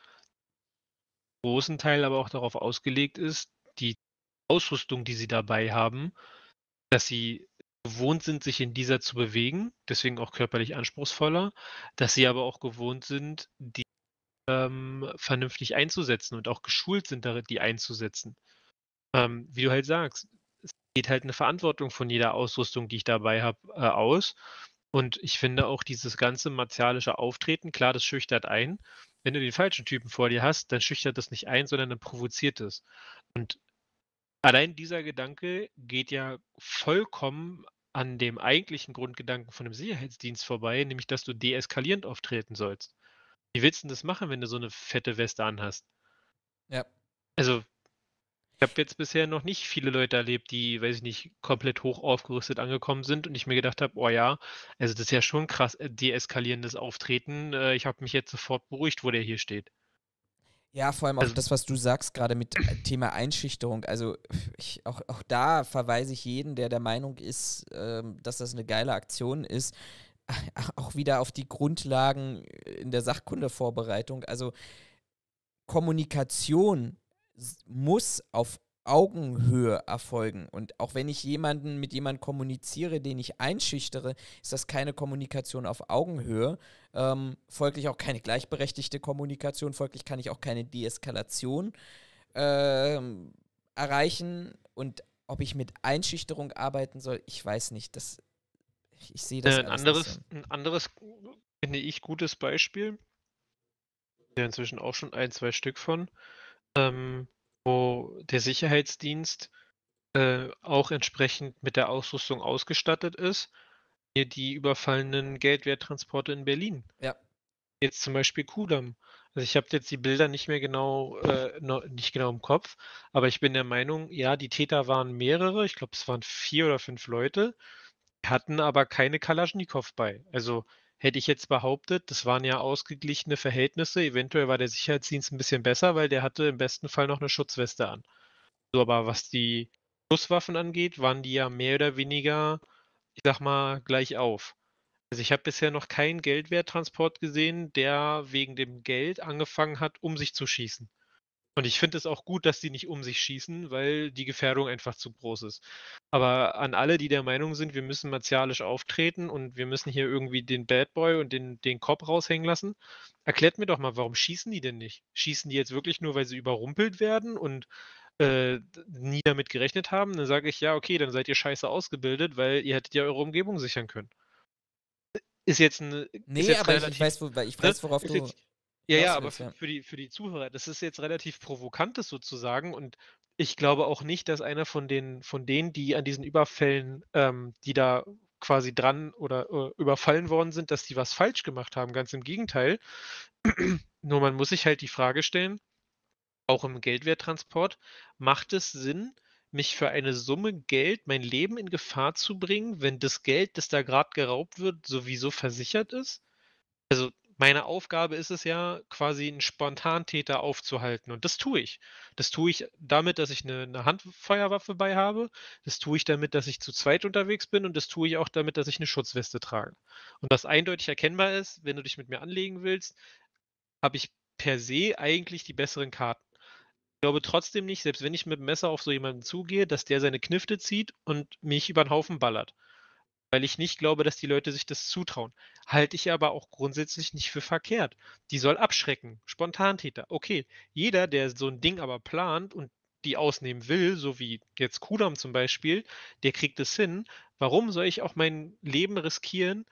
großen Teil aber auch darauf ausgelegt ist, die Ausrüstung, die sie dabei haben, dass sie gewohnt sind, sich in dieser zu bewegen, deswegen auch körperlich anspruchsvoller, dass sie aber auch gewohnt sind, die ähm, vernünftig einzusetzen und auch geschult sind, die einzusetzen. Ähm, wie du halt sagst, es geht halt eine Verantwortung von jeder Ausrüstung, die ich dabei habe, äh, aus. Und ich finde auch dieses ganze martialische Auftreten, klar, das schüchtert ein. Wenn du den falschen Typen vor dir hast, dann schüchtert das nicht ein, sondern dann provoziert es. Und Allein dieser Gedanke geht ja vollkommen an dem eigentlichen Grundgedanken von einem Sicherheitsdienst vorbei, nämlich dass du deeskalierend auftreten sollst. Wie willst du denn das machen, wenn du so eine fette Weste anhast? Ja. Also, ich habe jetzt bisher noch nicht viele Leute erlebt, die, weiß ich nicht, komplett hoch aufgerüstet angekommen sind und ich mir gedacht habe, oh ja, also das ist ja schon krass äh, deeskalierendes Auftreten. Äh, ich habe mich jetzt sofort beruhigt, wo der hier steht. Ja, vor allem auch also das, was du sagst, gerade mit äh, Thema Einschüchterung. Also ich, auch, auch da verweise ich jeden, der der Meinung ist, ähm, dass das eine geile Aktion ist, auch wieder auf die Grundlagen in der Sachkundevorbereitung. Also Kommunikation muss auf Augenhöhe erfolgen. Und auch wenn ich jemanden mit jemandem kommuniziere, den ich einschüchtere, ist das keine Kommunikation auf Augenhöhe, ähm, folglich auch keine gleichberechtigte Kommunikation, folglich kann ich auch keine Deeskalation äh, erreichen. Und ob ich mit Einschüchterung arbeiten soll, ich weiß nicht. Das, ich sehe das. Äh, ein, anderes, ein anderes, finde ich, gutes Beispiel, der inzwischen auch schon ein, zwei Stück von, ähm, wo der Sicherheitsdienst äh, auch entsprechend mit der Ausrüstung ausgestattet ist hier die überfallenen Geldwerttransporte in Berlin. Ja. Jetzt zum Beispiel Kudam. Also ich habe jetzt die Bilder nicht mehr genau, äh, nicht genau im Kopf, aber ich bin der Meinung, ja, die Täter waren mehrere, ich glaube, es waren vier oder fünf Leute, hatten aber keine Kalaschnikow bei. Also hätte ich jetzt behauptet, das waren ja ausgeglichene Verhältnisse. Eventuell war der Sicherheitsdienst ein bisschen besser, weil der hatte im besten Fall noch eine Schutzweste an. So, aber was die Schusswaffen angeht, waren die ja mehr oder weniger ich sag mal, gleich auf. Also ich habe bisher noch keinen Geldwerttransport gesehen, der wegen dem Geld angefangen hat, um sich zu schießen. Und ich finde es auch gut, dass die nicht um sich schießen, weil die Gefährdung einfach zu groß ist. Aber an alle, die der Meinung sind, wir müssen martialisch auftreten und wir müssen hier irgendwie den Bad Boy und den, den Cop raushängen lassen, erklärt mir doch mal, warum schießen die denn nicht? Schießen die jetzt wirklich nur, weil sie überrumpelt werden und äh, nie damit gerechnet haben, dann sage ich, ja, okay, dann seid ihr scheiße ausgebildet, weil ihr hättet ja eure Umgebung sichern können. Ist jetzt ein. Nee, jetzt aber relativ, ich, weiß, wo, ich ne? weiß, worauf du. Jetzt, ja, ja, aber für, für, die, für die Zuhörer, das ist jetzt relativ provokantes sozusagen und ich glaube auch nicht, dass einer von den, von denen, die an diesen Überfällen, ähm, die da quasi dran oder äh, überfallen worden sind, dass die was falsch gemacht haben. Ganz im Gegenteil. Nur man muss sich halt die Frage stellen, auch im Geldwerttransport, macht es Sinn, mich für eine Summe Geld mein Leben in Gefahr zu bringen, wenn das Geld, das da gerade geraubt wird, sowieso versichert ist? Also meine Aufgabe ist es ja, quasi einen Spontantäter aufzuhalten. Und das tue ich. Das tue ich damit, dass ich eine, eine, Handfeuerwaffe bei habe. Das tue ich damit, dass ich zu zweit unterwegs bin. Und das tue ich auch damit, dass ich eine Schutzweste trage. Und was eindeutig erkennbar ist, wenn du dich mit mir anlegen willst, habe ich per se eigentlich die besseren Karten. Ich glaube trotzdem nicht, selbst wenn ich mit dem Messer auf so jemanden zugehe, dass der seine Knifte zieht und mich über den Haufen ballert. Weil ich nicht glaube, dass die Leute sich das zutrauen. Halte ich aber auch grundsätzlich nicht für verkehrt. Die soll abschrecken. Spontantäter. Okay, jeder, der so ein Ding aber plant und die ausnehmen will, so wie jetzt Kudam zum Beispiel, der kriegt es hin. Warum soll ich auch mein Leben riskieren,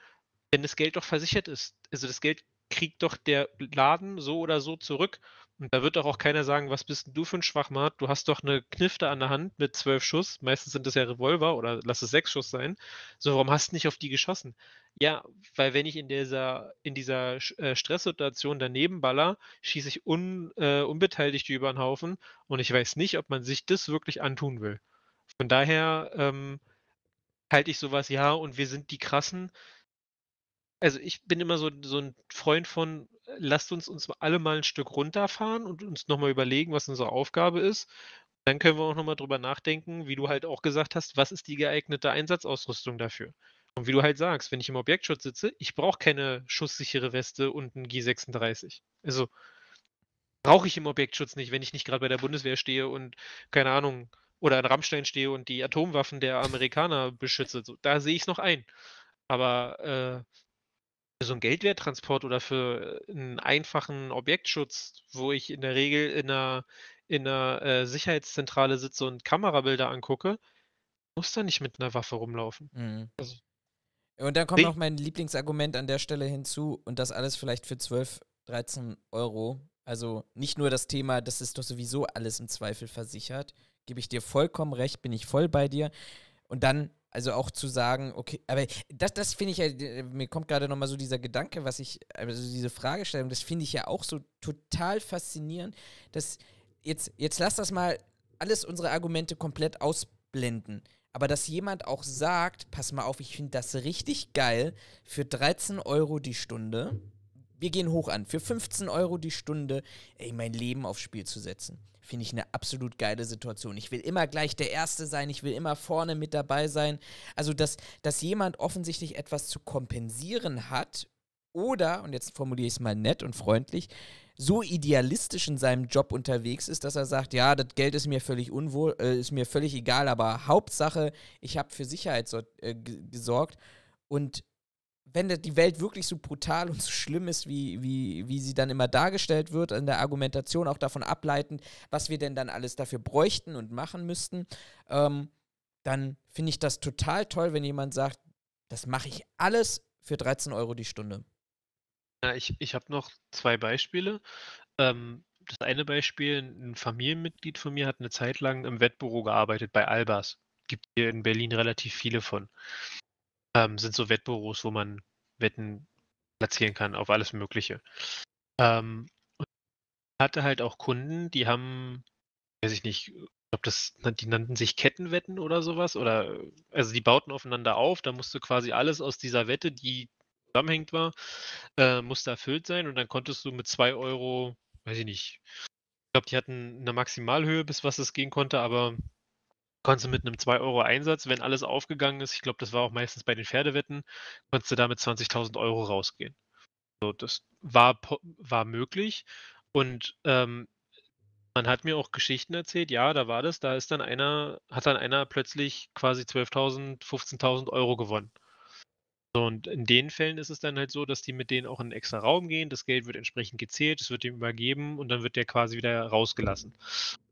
wenn das Geld doch versichert ist? Also das Geld kriegt doch der Laden so oder so zurück. Und da wird doch auch keiner sagen, was bist denn du für ein Schwachmat? Du hast doch eine Knifte an der Hand mit zwölf Schuss. Meistens sind das ja Revolver oder lass es sechs Schuss sein. So, warum hast du nicht auf die geschossen? Ja, weil wenn ich in dieser, in dieser äh, Stresssituation daneben baller, schieße ich un, äh, unbeteiligt über den Haufen und ich weiß nicht, ob man sich das wirklich antun will. Von daher ähm, halte ich sowas, ja, und wir sind die Krassen also ich bin immer so, so ein Freund von, äh, lasst uns uns alle mal ein Stück runterfahren und uns nochmal überlegen, was unsere Aufgabe ist. Dann können wir auch nochmal drüber nachdenken, wie du halt auch gesagt hast, was ist die geeignete Einsatzausrüstung dafür? Und wie du halt sagst, wenn ich im Objektschutz sitze, ich brauche keine schusssichere Weste und ein G36. Also brauche ich im Objektschutz nicht, wenn ich nicht gerade bei der Bundeswehr stehe und keine Ahnung, oder an Rammstein stehe und die Atomwaffen der Amerikaner beschütze. So, da sehe ich es noch ein. Aber äh, so einen Geldwerttransport oder für einen äh, einfachen Objektschutz, wo ich in der Regel in einer, in einer äh, Sicherheitszentrale sitze und Kamerabilder angucke, muss da nicht mit einer Waffe rumlaufen. Mhm. Also, und dann kommt noch mein Lieblingsargument an der Stelle hinzu und das alles vielleicht für 12, 13 Euro. Also nicht nur das Thema, das ist doch sowieso alles im Zweifel versichert. Gebe ich dir vollkommen recht, bin ich voll bei dir. Und dann also auch zu sagen, okay, aber das, das finde ich ja, mir kommt gerade nochmal so dieser Gedanke, was ich, also diese Fragestellung, das finde ich ja auch so total faszinierend, dass jetzt, jetzt lass das mal alles unsere Argumente komplett ausblenden. Aber dass jemand auch sagt, pass mal auf, ich finde das richtig geil, für 13 Euro die Stunde, wir gehen hoch an, für 15 Euro die Stunde, ey, mein Leben aufs Spiel zu setzen finde ich eine absolut geile Situation. Ich will immer gleich der Erste sein, ich will immer vorne mit dabei sein. Also, dass, dass jemand offensichtlich etwas zu kompensieren hat oder, und jetzt formuliere ich es mal nett und freundlich, so idealistisch in seinem Job unterwegs ist, dass er sagt, ja, das Geld ist mir völlig unwohl, äh, ist mir völlig egal, aber Hauptsache, ich habe für Sicherheit so, äh, gesorgt und wenn die Welt wirklich so brutal und so schlimm ist, wie, wie, wie sie dann immer dargestellt wird, in der Argumentation auch davon ableitend, was wir denn dann alles dafür bräuchten und machen müssten, ähm, dann finde ich das total toll, wenn jemand sagt, das mache ich alles für 13 Euro die Stunde. Ja, ich, ich habe noch zwei Beispiele. Ähm, das eine Beispiel, ein Familienmitglied von mir hat eine Zeit lang im Wettbüro gearbeitet bei Albas. Gibt hier in Berlin relativ viele von ähm, sind so Wettbüros, wo man Wetten platzieren kann auf alles Mögliche. Ähm, hatte halt auch Kunden, die haben, weiß ich nicht, ich glaube, die nannten sich Kettenwetten oder sowas. Oder also die bauten aufeinander auf, da musste quasi alles aus dieser Wette, die zusammenhängt war, äh, musste erfüllt sein und dann konntest du mit 2 Euro, weiß ich nicht, ich glaube, die hatten eine Maximalhöhe, bis was es gehen konnte, aber konntest du mit einem 2-Euro-Einsatz, wenn alles aufgegangen ist, ich glaube, das war auch meistens bei den Pferdewetten, konntest du damit 20.000 Euro rausgehen. So, das war, war möglich und ähm, man hat mir auch Geschichten erzählt, ja, da war das, da ist dann einer, hat dann einer plötzlich quasi 12.000, 15.000 Euro gewonnen. So, und in den Fällen ist es dann halt so, dass die mit denen auch in einen extra Raum gehen, das Geld wird entsprechend gezählt, es wird ihm übergeben und dann wird der quasi wieder rausgelassen.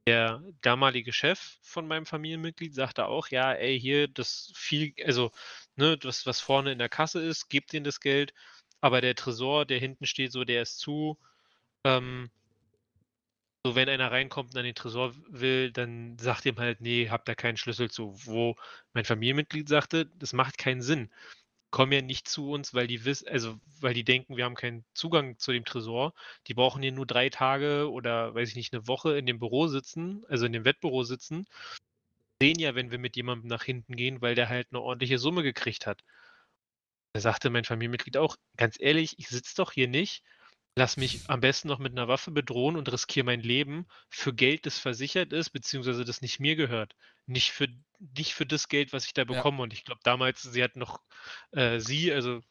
Der damalige Chef von meinem Familienmitglied sagte auch, ja, ey, hier das viel, also, ne, das, was vorne in der Kasse ist, gebt denen das Geld, aber der Tresor, der hinten steht, so, der ist zu. Ähm, so, wenn einer reinkommt und an den Tresor will, dann sagt ihm halt, nee, habt da keinen Schlüssel zu. Wo mein Familienmitglied sagte, das macht keinen Sinn kommen ja nicht zu uns, weil die wissen, also weil die denken, wir haben keinen Zugang zu dem Tresor. Die brauchen hier nur drei Tage oder weiß ich nicht, eine Woche in dem Büro sitzen, also in dem Wettbüro sitzen. Sehen ja, wenn wir mit jemandem nach hinten gehen, weil der halt eine ordentliche Summe gekriegt hat. Da sagte mein Familienmitglied auch, ganz ehrlich, ich sitze doch hier nicht Lass mich am besten noch mit einer Waffe bedrohen und riskiere mein Leben für Geld, das versichert ist, beziehungsweise das nicht mir gehört. Nicht für, nicht für das Geld, was ich da bekomme. Ja. Und ich glaube, damals, sie hat noch, äh, sie, also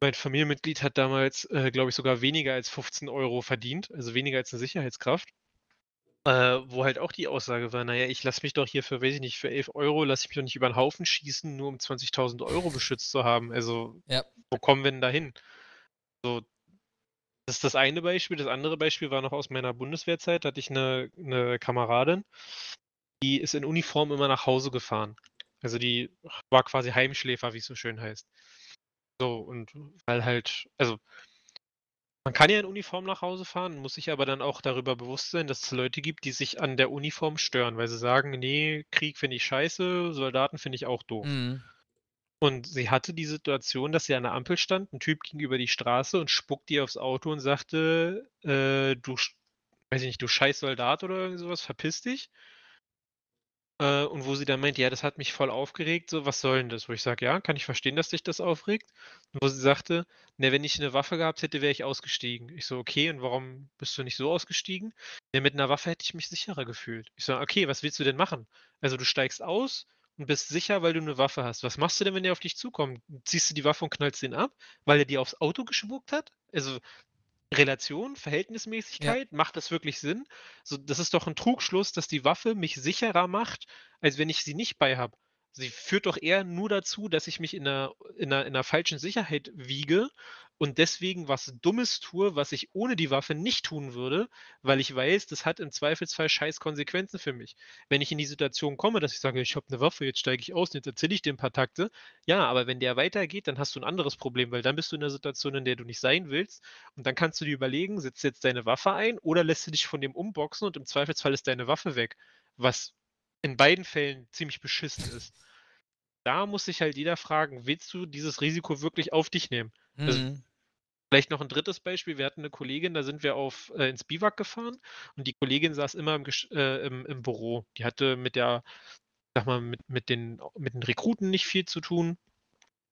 mein Familienmitglied hat damals, äh, glaube ich, sogar weniger als 15 Euro verdient, also weniger als eine Sicherheitskraft. Äh, wo halt auch die Aussage war, naja, ich lasse mich doch hier für, weiß ich nicht, für 11 Euro, lasse ich mich doch nicht über den Haufen schießen, nur um 20.000 Euro beschützt zu haben. Also, ja. wo kommen wir denn da hin? So, das ist das eine Beispiel. Das andere Beispiel war noch aus meiner Bundeswehrzeit. Da hatte ich eine, eine Kameradin, die ist in Uniform immer nach Hause gefahren. Also die war quasi Heimschläfer, wie es so schön heißt. So, und weil halt, also man kann ja in Uniform nach Hause fahren, muss sich aber dann auch darüber bewusst sein, dass es Leute gibt, die sich an der Uniform stören, weil sie sagen, nee, Krieg finde ich scheiße, Soldaten finde ich auch doof. Mhm. Und sie hatte die Situation, dass sie an der Ampel stand, ein Typ ging über die Straße und spuckte ihr aufs Auto und sagte, äh, du, weiß ich nicht, du scheiß Soldat oder irgend sowas, verpiss dich. Äh, und wo sie dann meint, ja, das hat mich voll aufgeregt, so, was soll denn das? Wo ich sage, ja, kann ich verstehen, dass dich das aufregt. Und wo sie sagte, ne, wenn ich eine Waffe gehabt hätte, wäre ich ausgestiegen. Ich so, okay, und warum bist du nicht so ausgestiegen? Ne, mit einer Waffe hätte ich mich sicherer gefühlt. Ich so, okay, was willst du denn machen? Also du steigst aus, und bist sicher, weil du eine Waffe hast. Was machst du denn, wenn der auf dich zukommt? Ziehst du die Waffe und knallst den ab, weil er dir aufs Auto geschwuckt hat? Also Relation, Verhältnismäßigkeit, ja. macht das wirklich Sinn? So, das ist doch ein Trugschluss, dass die Waffe mich sicherer macht, als wenn ich sie nicht bei habe sie führt doch eher nur dazu, dass ich mich in einer, in einer, in einer falschen Sicherheit wiege und deswegen was Dummes tue, was ich ohne die Waffe nicht tun würde, weil ich weiß, das hat im Zweifelsfall scheiß Konsequenzen für mich. Wenn ich in die Situation komme, dass ich sage, ich habe eine Waffe, jetzt steige ich aus, jetzt erzähle ich dir ein paar Takte. Ja, aber wenn der weitergeht, dann hast du ein anderes Problem, weil dann bist du in einer Situation, in der du nicht sein willst und dann kannst du dir überlegen, setzt jetzt deine Waffe ein oder lässt du dich von dem umboxen und im Zweifelsfall ist deine Waffe weg was in beiden Fällen ziemlich beschissen ist. Da muss sich halt jeder fragen, willst du dieses Risiko wirklich auf dich nehmen? Also mhm. Also, vielleicht noch ein drittes Beispiel. Wir hatten eine Kollegin, da sind wir auf, äh, ins Biwak gefahren und die Kollegin saß immer im, äh, im, im Büro. Die hatte mit der, sag mal, mit, mit, den, mit den Rekruten nicht viel zu tun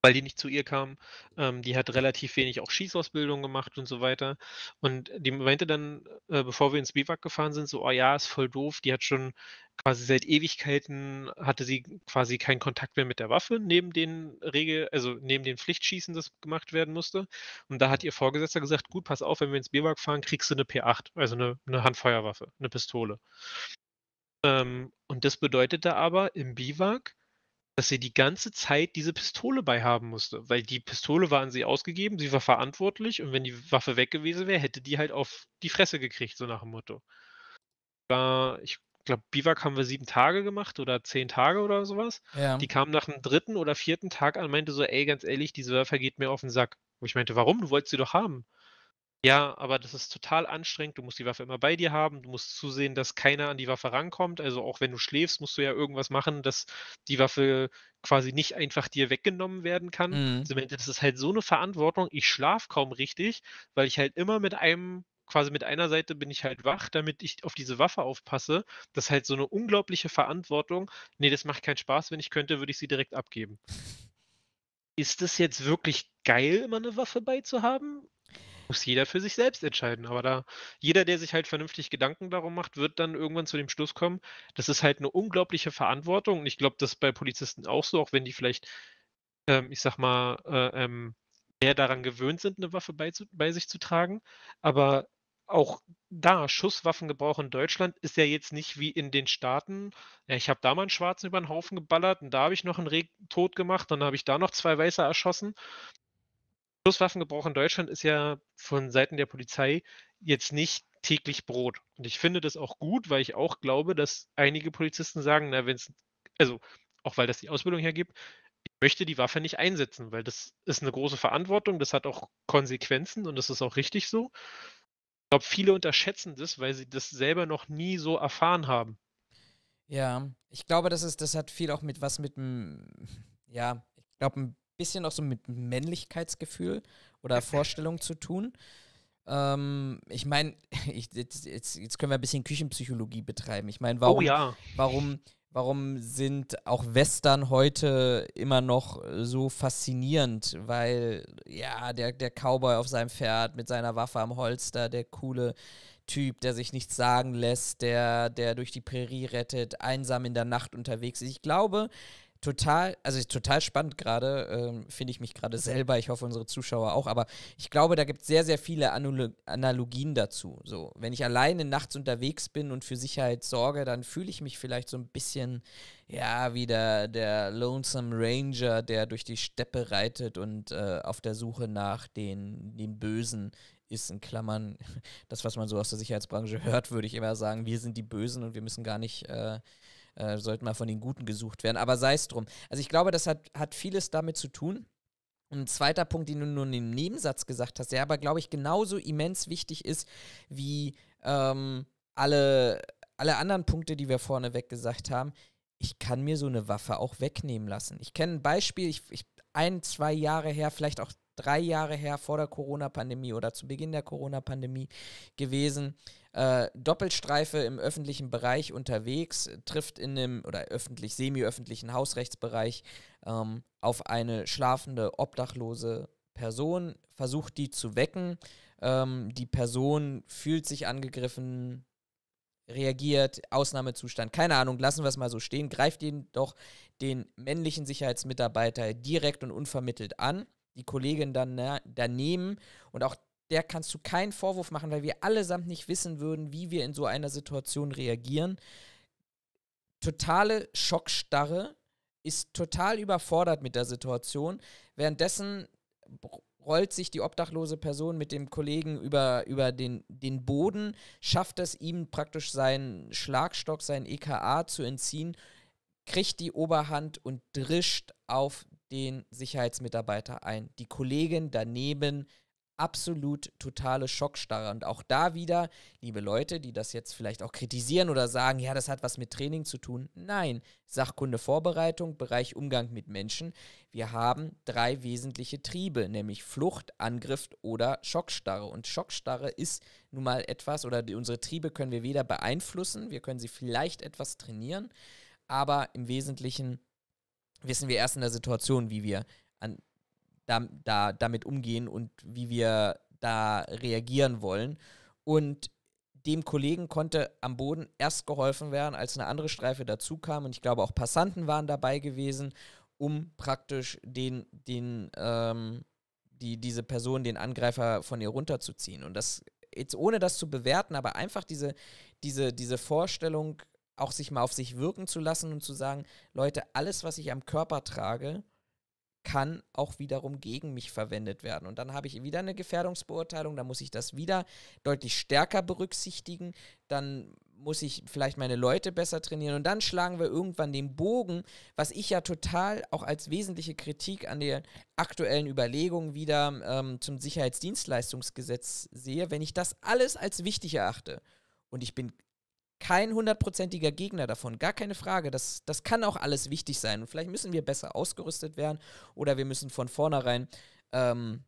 weil die nicht zu ihr kam. Ähm, die hat relativ wenig auch Schießausbildung gemacht und so weiter. Und die meinte dann, äh, bevor wir ins Biwak gefahren sind, so, oh ja, ist voll doof, die hat schon quasi seit Ewigkeiten hatte sie quasi keinen Kontakt mehr mit der Waffe, neben den Regel, also neben den Pflichtschießen, das gemacht werden musste. Und da hat ihr Vorgesetzter gesagt, gut, pass auf, wenn wir ins Biwak fahren, kriegst du eine P8, also eine, eine Handfeuerwaffe, eine Pistole. Ähm, und das bedeutete aber im Biwak, dass sie die ganze Zeit diese Pistole bei haben musste, weil die Pistole war an sie ausgegeben, sie war verantwortlich und wenn die Waffe weg gewesen wäre, hätte die halt auf die Fresse gekriegt, so nach dem Motto. War, ich glaube, Biwak haben wir sieben Tage gemacht oder zehn Tage oder sowas. Ja. Die kam nach dem dritten oder vierten Tag an und meinte so, ey, ganz ehrlich, diese Waffe geht mir auf den Sack. Und ich meinte, warum? Du wolltest sie doch haben. Ja, aber das ist total anstrengend. Du musst die Waffe immer bei dir haben. Du musst zusehen, dass keiner an die Waffe rankommt. Also auch wenn du schläfst, musst du ja irgendwas machen, dass die Waffe quasi nicht einfach dir weggenommen werden kann. Mhm. Also das ist halt so eine Verantwortung. Ich schlaf kaum richtig, weil ich halt immer mit einem quasi mit einer Seite bin ich halt wach, damit ich auf diese Waffe aufpasse. Das ist halt so eine unglaubliche Verantwortung. Nee, das macht keinen Spaß. Wenn ich könnte, würde ich sie direkt abgeben. Ist es jetzt wirklich geil, immer eine Waffe beizuhaben? muss jeder für sich selbst entscheiden. Aber da jeder, der sich halt vernünftig Gedanken darum macht, wird dann irgendwann zu dem Schluss kommen, das ist halt eine unglaubliche Verantwortung. Und ich glaube, das ist bei Polizisten auch so, auch wenn die vielleicht, ähm, ich sag mal, äh, ähm, mehr daran gewöhnt sind, eine Waffe bei, zu, bei sich zu tragen. Aber auch da, Schusswaffengebrauch in Deutschland ist ja jetzt nicht wie in den Staaten. Ja, ich habe da mal einen Schwarzen über den Haufen geballert und da habe ich noch einen Reg tot gemacht, dann habe ich da noch zwei Weiße erschossen. Schusswaffengebrauch in Deutschland ist ja von Seiten der Polizei jetzt nicht täglich Brot. Und ich finde das auch gut, weil ich auch glaube, dass einige Polizisten sagen, na, wenn es, also auch weil das die Ausbildung hergibt, ich möchte die Waffe nicht einsetzen, weil das ist eine große Verantwortung, das hat auch Konsequenzen und das ist auch richtig so. Ich glaube, viele unterschätzen das, weil sie das selber noch nie so erfahren haben. Ja, ich glaube, das ist, das hat viel auch mit was mit dem, ja, ich glaube, ein bisschen auch so mit Männlichkeitsgefühl oder Vorstellung zu tun. Ähm, ich meine, jetzt, jetzt, jetzt, können wir ein bisschen Küchenpsychologie betreiben. Ich meine, oh warum, oh ja. warum, warum sind auch Western heute immer noch so faszinierend? Weil, ja, der, der Cowboy auf seinem Pferd mit seiner Waffe am Holster, der coole Typ, der sich nichts sagen lässt, der, der durch die Prärie rettet, einsam in der Nacht unterwegs ist. Ich glaube, total, also total spannend gerade, ähm, finde ich mich gerade selber, ich hoffe unsere Zuschauer auch, aber ich glaube, da gibt es sehr, sehr viele Analog Analogien dazu. So, wenn ich alleine nachts unterwegs bin und für Sicherheit sorge, dann fühle ich mich vielleicht so ein bisschen, ja, wie der, der Lonesome Ranger, der durch die Steppe reitet und äh, auf der Suche nach den, den Bösen ist in Klammern das, was man so aus der Sicherheitsbranche hört, würde ich immer sagen, wir sind die Bösen und wir müssen gar nicht äh, äh, sollten mal von den Guten gesucht werden. Aber sei es drum. Also ich glaube, das hat, hat vieles damit zu tun. ein zweiter Punkt, den du nur in dem Nebensatz gesagt hast, der aber, glaube ich, genauso immens wichtig ist wie ähm, alle, alle anderen Punkte, die wir vorneweg gesagt haben. Ich kann mir so eine Waffe auch wegnehmen lassen. Ich kenne ein Beispiel, ich, ich, ein, zwei Jahre her, vielleicht auch drei Jahre her, vor der Corona-Pandemie oder zu Beginn der Corona-Pandemie gewesen. Äh, Doppelstreife im öffentlichen Bereich unterwegs, trifft in einem oder öffentlich, semi-öffentlichen Hausrechtsbereich ähm, auf eine schlafende, obdachlose Person, versucht die zu wecken. Ähm, die Person fühlt sich angegriffen, reagiert, Ausnahmezustand, keine Ahnung, lassen wir es mal so stehen, greift doch den männlichen Sicherheitsmitarbeiter direkt und unvermittelt an, die Kollegin dann daneben und auch der kannst du keinen Vorwurf machen, weil wir allesamt nicht wissen würden, wie wir in so einer Situation reagieren. Totale Schockstarre, ist total überfordert mit der Situation. Währenddessen rollt sich die obdachlose Person mit dem Kollegen über, über den, den Boden, schafft es ihm praktisch seinen Schlagstock, seinen EKA zu entziehen, kriegt die Oberhand und drischt auf den Sicherheitsmitarbeiter ein. Die Kollegin daneben absolut totale Schockstarre. Und auch da wieder, liebe Leute, die das jetzt vielleicht auch kritisieren oder sagen, ja, das hat was mit Training zu tun. Nein, Sachkunde Vorbereitung, Bereich Umgang mit Menschen. Wir haben drei wesentliche Triebe, nämlich Flucht, Angriff oder Schockstarre. Und Schockstarre ist nun mal etwas, oder die, unsere Triebe können wir weder beeinflussen, wir können sie vielleicht etwas trainieren, aber im Wesentlichen wissen wir erst in der Situation, wie wir an da, da, damit umgehen und wie wir da reagieren wollen. Und dem Kollegen konnte am Boden erst geholfen werden, als eine andere Streife dazu kam. Und ich glaube, auch Passanten waren dabei gewesen, um praktisch den, den, ähm, die, diese Person, den Angreifer von ihr runterzuziehen. Und das jetzt ohne das zu bewerten, aber einfach diese, diese, diese Vorstellung, auch sich mal auf sich wirken zu lassen und zu sagen, Leute, alles, was ich am Körper trage, kann auch wiederum gegen mich verwendet werden. Und dann habe ich wieder eine Gefährdungsbeurteilung, dann muss ich das wieder deutlich stärker berücksichtigen, dann muss ich vielleicht meine Leute besser trainieren und dann schlagen wir irgendwann den Bogen, was ich ja total auch als wesentliche Kritik an der aktuellen Überlegung wieder ähm, zum Sicherheitsdienstleistungsgesetz sehe, wenn ich das alles als wichtig erachte und ich bin kein hundertprozentiger Gegner davon, gar keine Frage. Das, das kann auch alles wichtig sein. Und vielleicht müssen wir besser ausgerüstet werden oder wir müssen von vornherein ähm,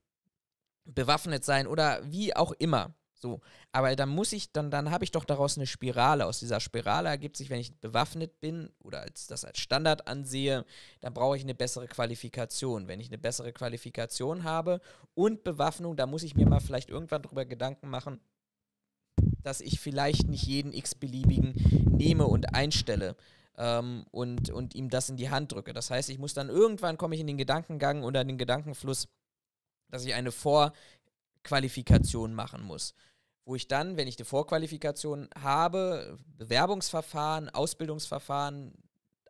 bewaffnet sein oder wie auch immer. So, aber dann muss ich, dann, dann habe ich doch daraus eine Spirale. Aus dieser Spirale ergibt sich, wenn ich bewaffnet bin oder als, das als Standard ansehe, dann brauche ich eine bessere Qualifikation. Wenn ich eine bessere Qualifikation habe und Bewaffnung, da muss ich mir mal vielleicht irgendwann drüber Gedanken machen, dass ich vielleicht nicht jeden x-beliebigen nehme und einstelle ähm, und, und ihm das in die Hand drücke. Das heißt, ich muss dann irgendwann komme ich in den Gedankengang oder in den Gedankenfluss, dass ich eine Vorqualifikation machen muss wo ich dann, wenn ich eine Vorqualifikation habe, Bewerbungsverfahren, Ausbildungsverfahren,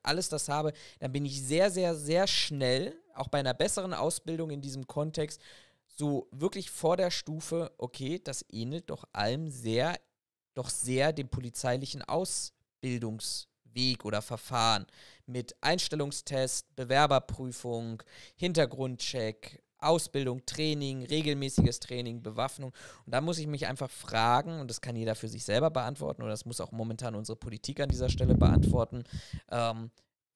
alles das habe, dann bin ich sehr, sehr, sehr schnell, auch bei einer besseren Ausbildung in diesem Kontext, so wirklich vor der Stufe, okay, das ähnelt doch allem sehr, doch sehr dem polizeilichen Ausbildungsweg oder Verfahren mit Einstellungstest, Bewerberprüfung, Hintergrundcheck, Ausbildung, Training, regelmäßiges Training, Bewaffnung. Und da muss ich mich einfach fragen, und das kann jeder für sich selber beantworten, oder das muss auch momentan unsere Politik an dieser Stelle beantworten, ähm,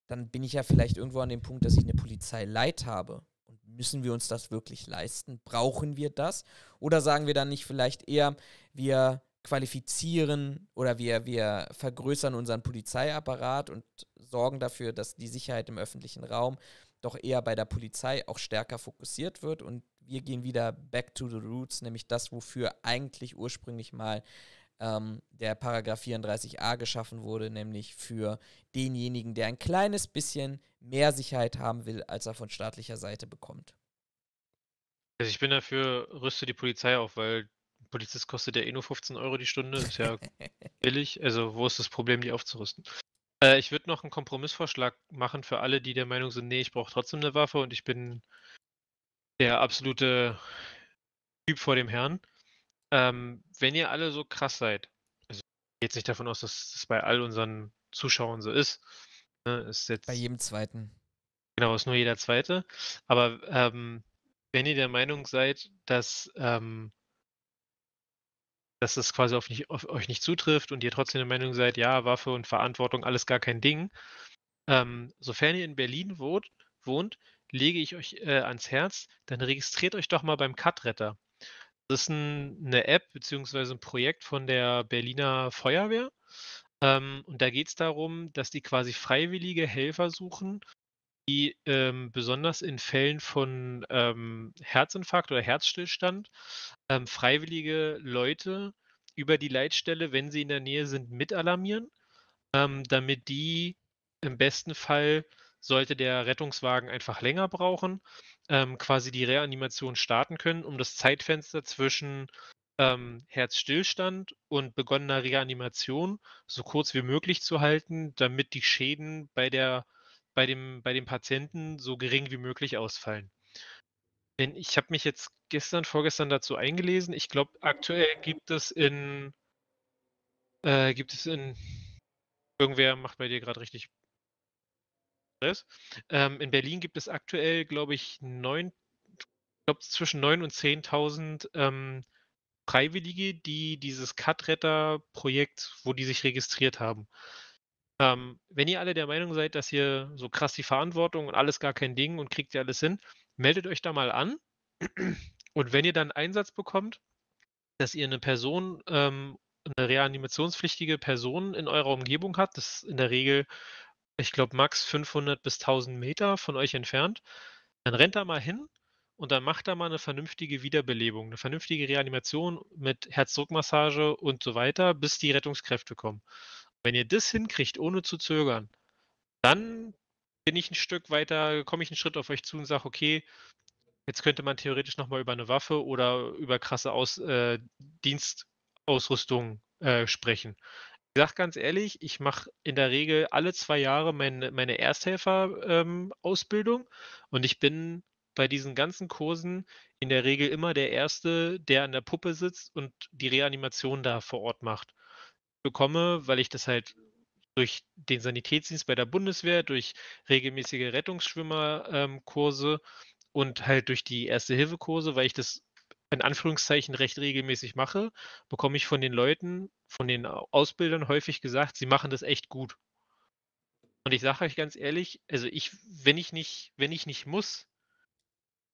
dann bin ich ja vielleicht irgendwo an dem Punkt, dass ich eine Polizei leid habe müssen wir uns das wirklich leisten? Brauchen wir das? Oder sagen wir dann nicht vielleicht eher, wir qualifizieren oder wir, wir vergrößern unseren Polizeiapparat und sorgen dafür, dass die Sicherheit im öffentlichen Raum doch eher bei der Polizei auch stärker fokussiert wird und wir gehen wieder back to the roots, nämlich das, wofür eigentlich ursprünglich mal ähm, der Paragraph 34a geschaffen wurde, nämlich für denjenigen, der ein kleines bisschen mehr Sicherheit haben will, als er von staatlicher Seite bekommt. Also ich bin dafür, rüste die Polizei auf, weil Polizist kostet ja eh nur 15 Euro die Stunde, ist ja billig. Also wo ist das Problem, die aufzurüsten? Äh, ich würde noch einen Kompromissvorschlag machen für alle, die der Meinung sind, nee, ich brauche trotzdem eine Waffe und ich bin der absolute Typ vor dem Herrn. Ähm, wenn ihr alle so krass seid, also geht nicht davon aus, dass das bei all unseren Zuschauern so ist. Ne, ist jetzt, bei jedem zweiten. Genau, ist nur jeder zweite. Aber ähm, wenn ihr der Meinung seid, dass, ähm, dass das quasi auf, nicht, auf, euch nicht zutrifft und ihr trotzdem der Meinung seid, ja, Waffe und Verantwortung, alles gar kein Ding, ähm, sofern ihr in Berlin wohnt, wohnt lege ich euch äh, ans Herz, dann registriert euch doch mal beim Cut-Retter. Das ist ein, eine App bzw. ein Projekt von der Berliner Feuerwehr. Ähm, und da geht es darum, dass die quasi freiwillige Helfer suchen, die ähm, besonders in Fällen von ähm, Herzinfarkt oder Herzstillstand ähm, freiwillige Leute über die Leitstelle, wenn sie in der Nähe sind, mitalarmieren, alarmieren, ähm, damit die im besten Fall sollte der Rettungswagen einfach länger brauchen, ähm, quasi die Reanimation starten können, um das Zeitfenster zwischen ähm, Herzstillstand und begonnener Reanimation so kurz wie möglich zu halten, damit die Schäden bei, der, bei, dem, bei dem Patienten so gering wie möglich ausfallen. Denn ich habe mich jetzt gestern, vorgestern dazu eingelesen. Ich glaube, aktuell gibt es in. Äh, gibt es in. Irgendwer macht bei dir gerade richtig Kongress. Ähm, in Berlin gibt es aktuell, glaube ich, neun, glaub, zwischen 9.000 und 10.000 ähm, Freiwillige, die dieses Cut-Retter-Projekt, wo die sich registriert haben. Ähm, wenn ihr alle der Meinung seid, dass ihr so krass die Verantwortung und alles gar kein Ding und kriegt ihr alles hin, meldet euch da mal an. Und wenn ihr dann Einsatz bekommt, dass ihr eine Person, ähm, eine reanimationspflichtige Person in eurer Umgebung habt, das ist in der Regel ich glaube, max 500 bis 1000 Meter von euch entfernt. Dann rennt da mal hin und dann macht da mal eine vernünftige Wiederbelebung, eine vernünftige Reanimation mit Herzdruckmassage und so weiter, bis die Rettungskräfte kommen. Wenn ihr das hinkriegt, ohne zu zögern, dann bin ich ein Stück weiter, komme ich einen Schritt auf euch zu und sage, okay, jetzt könnte man theoretisch nochmal über eine Waffe oder über krasse Aus, äh, Dienstausrüstung äh, sprechen. Ich sage ganz ehrlich, ich mache in der Regel alle zwei Jahre mein, meine Ersthelfer-Ausbildung ähm, und ich bin bei diesen ganzen Kursen in der Regel immer der Erste, der an der Puppe sitzt und die Reanimation da vor Ort macht. Ich bekomme, weil ich das halt durch den Sanitätsdienst bei der Bundeswehr, durch regelmäßige Rettungsschwimmerkurse ähm, und halt durch die Erste-Hilfe-Kurse, weil ich das in Anführungszeichen recht regelmäßig mache, bekomme ich von den Leuten, von den Ausbildern häufig gesagt, sie machen das echt gut. Und ich sage euch ganz ehrlich, also ich, wenn ich nicht, wenn ich nicht muss,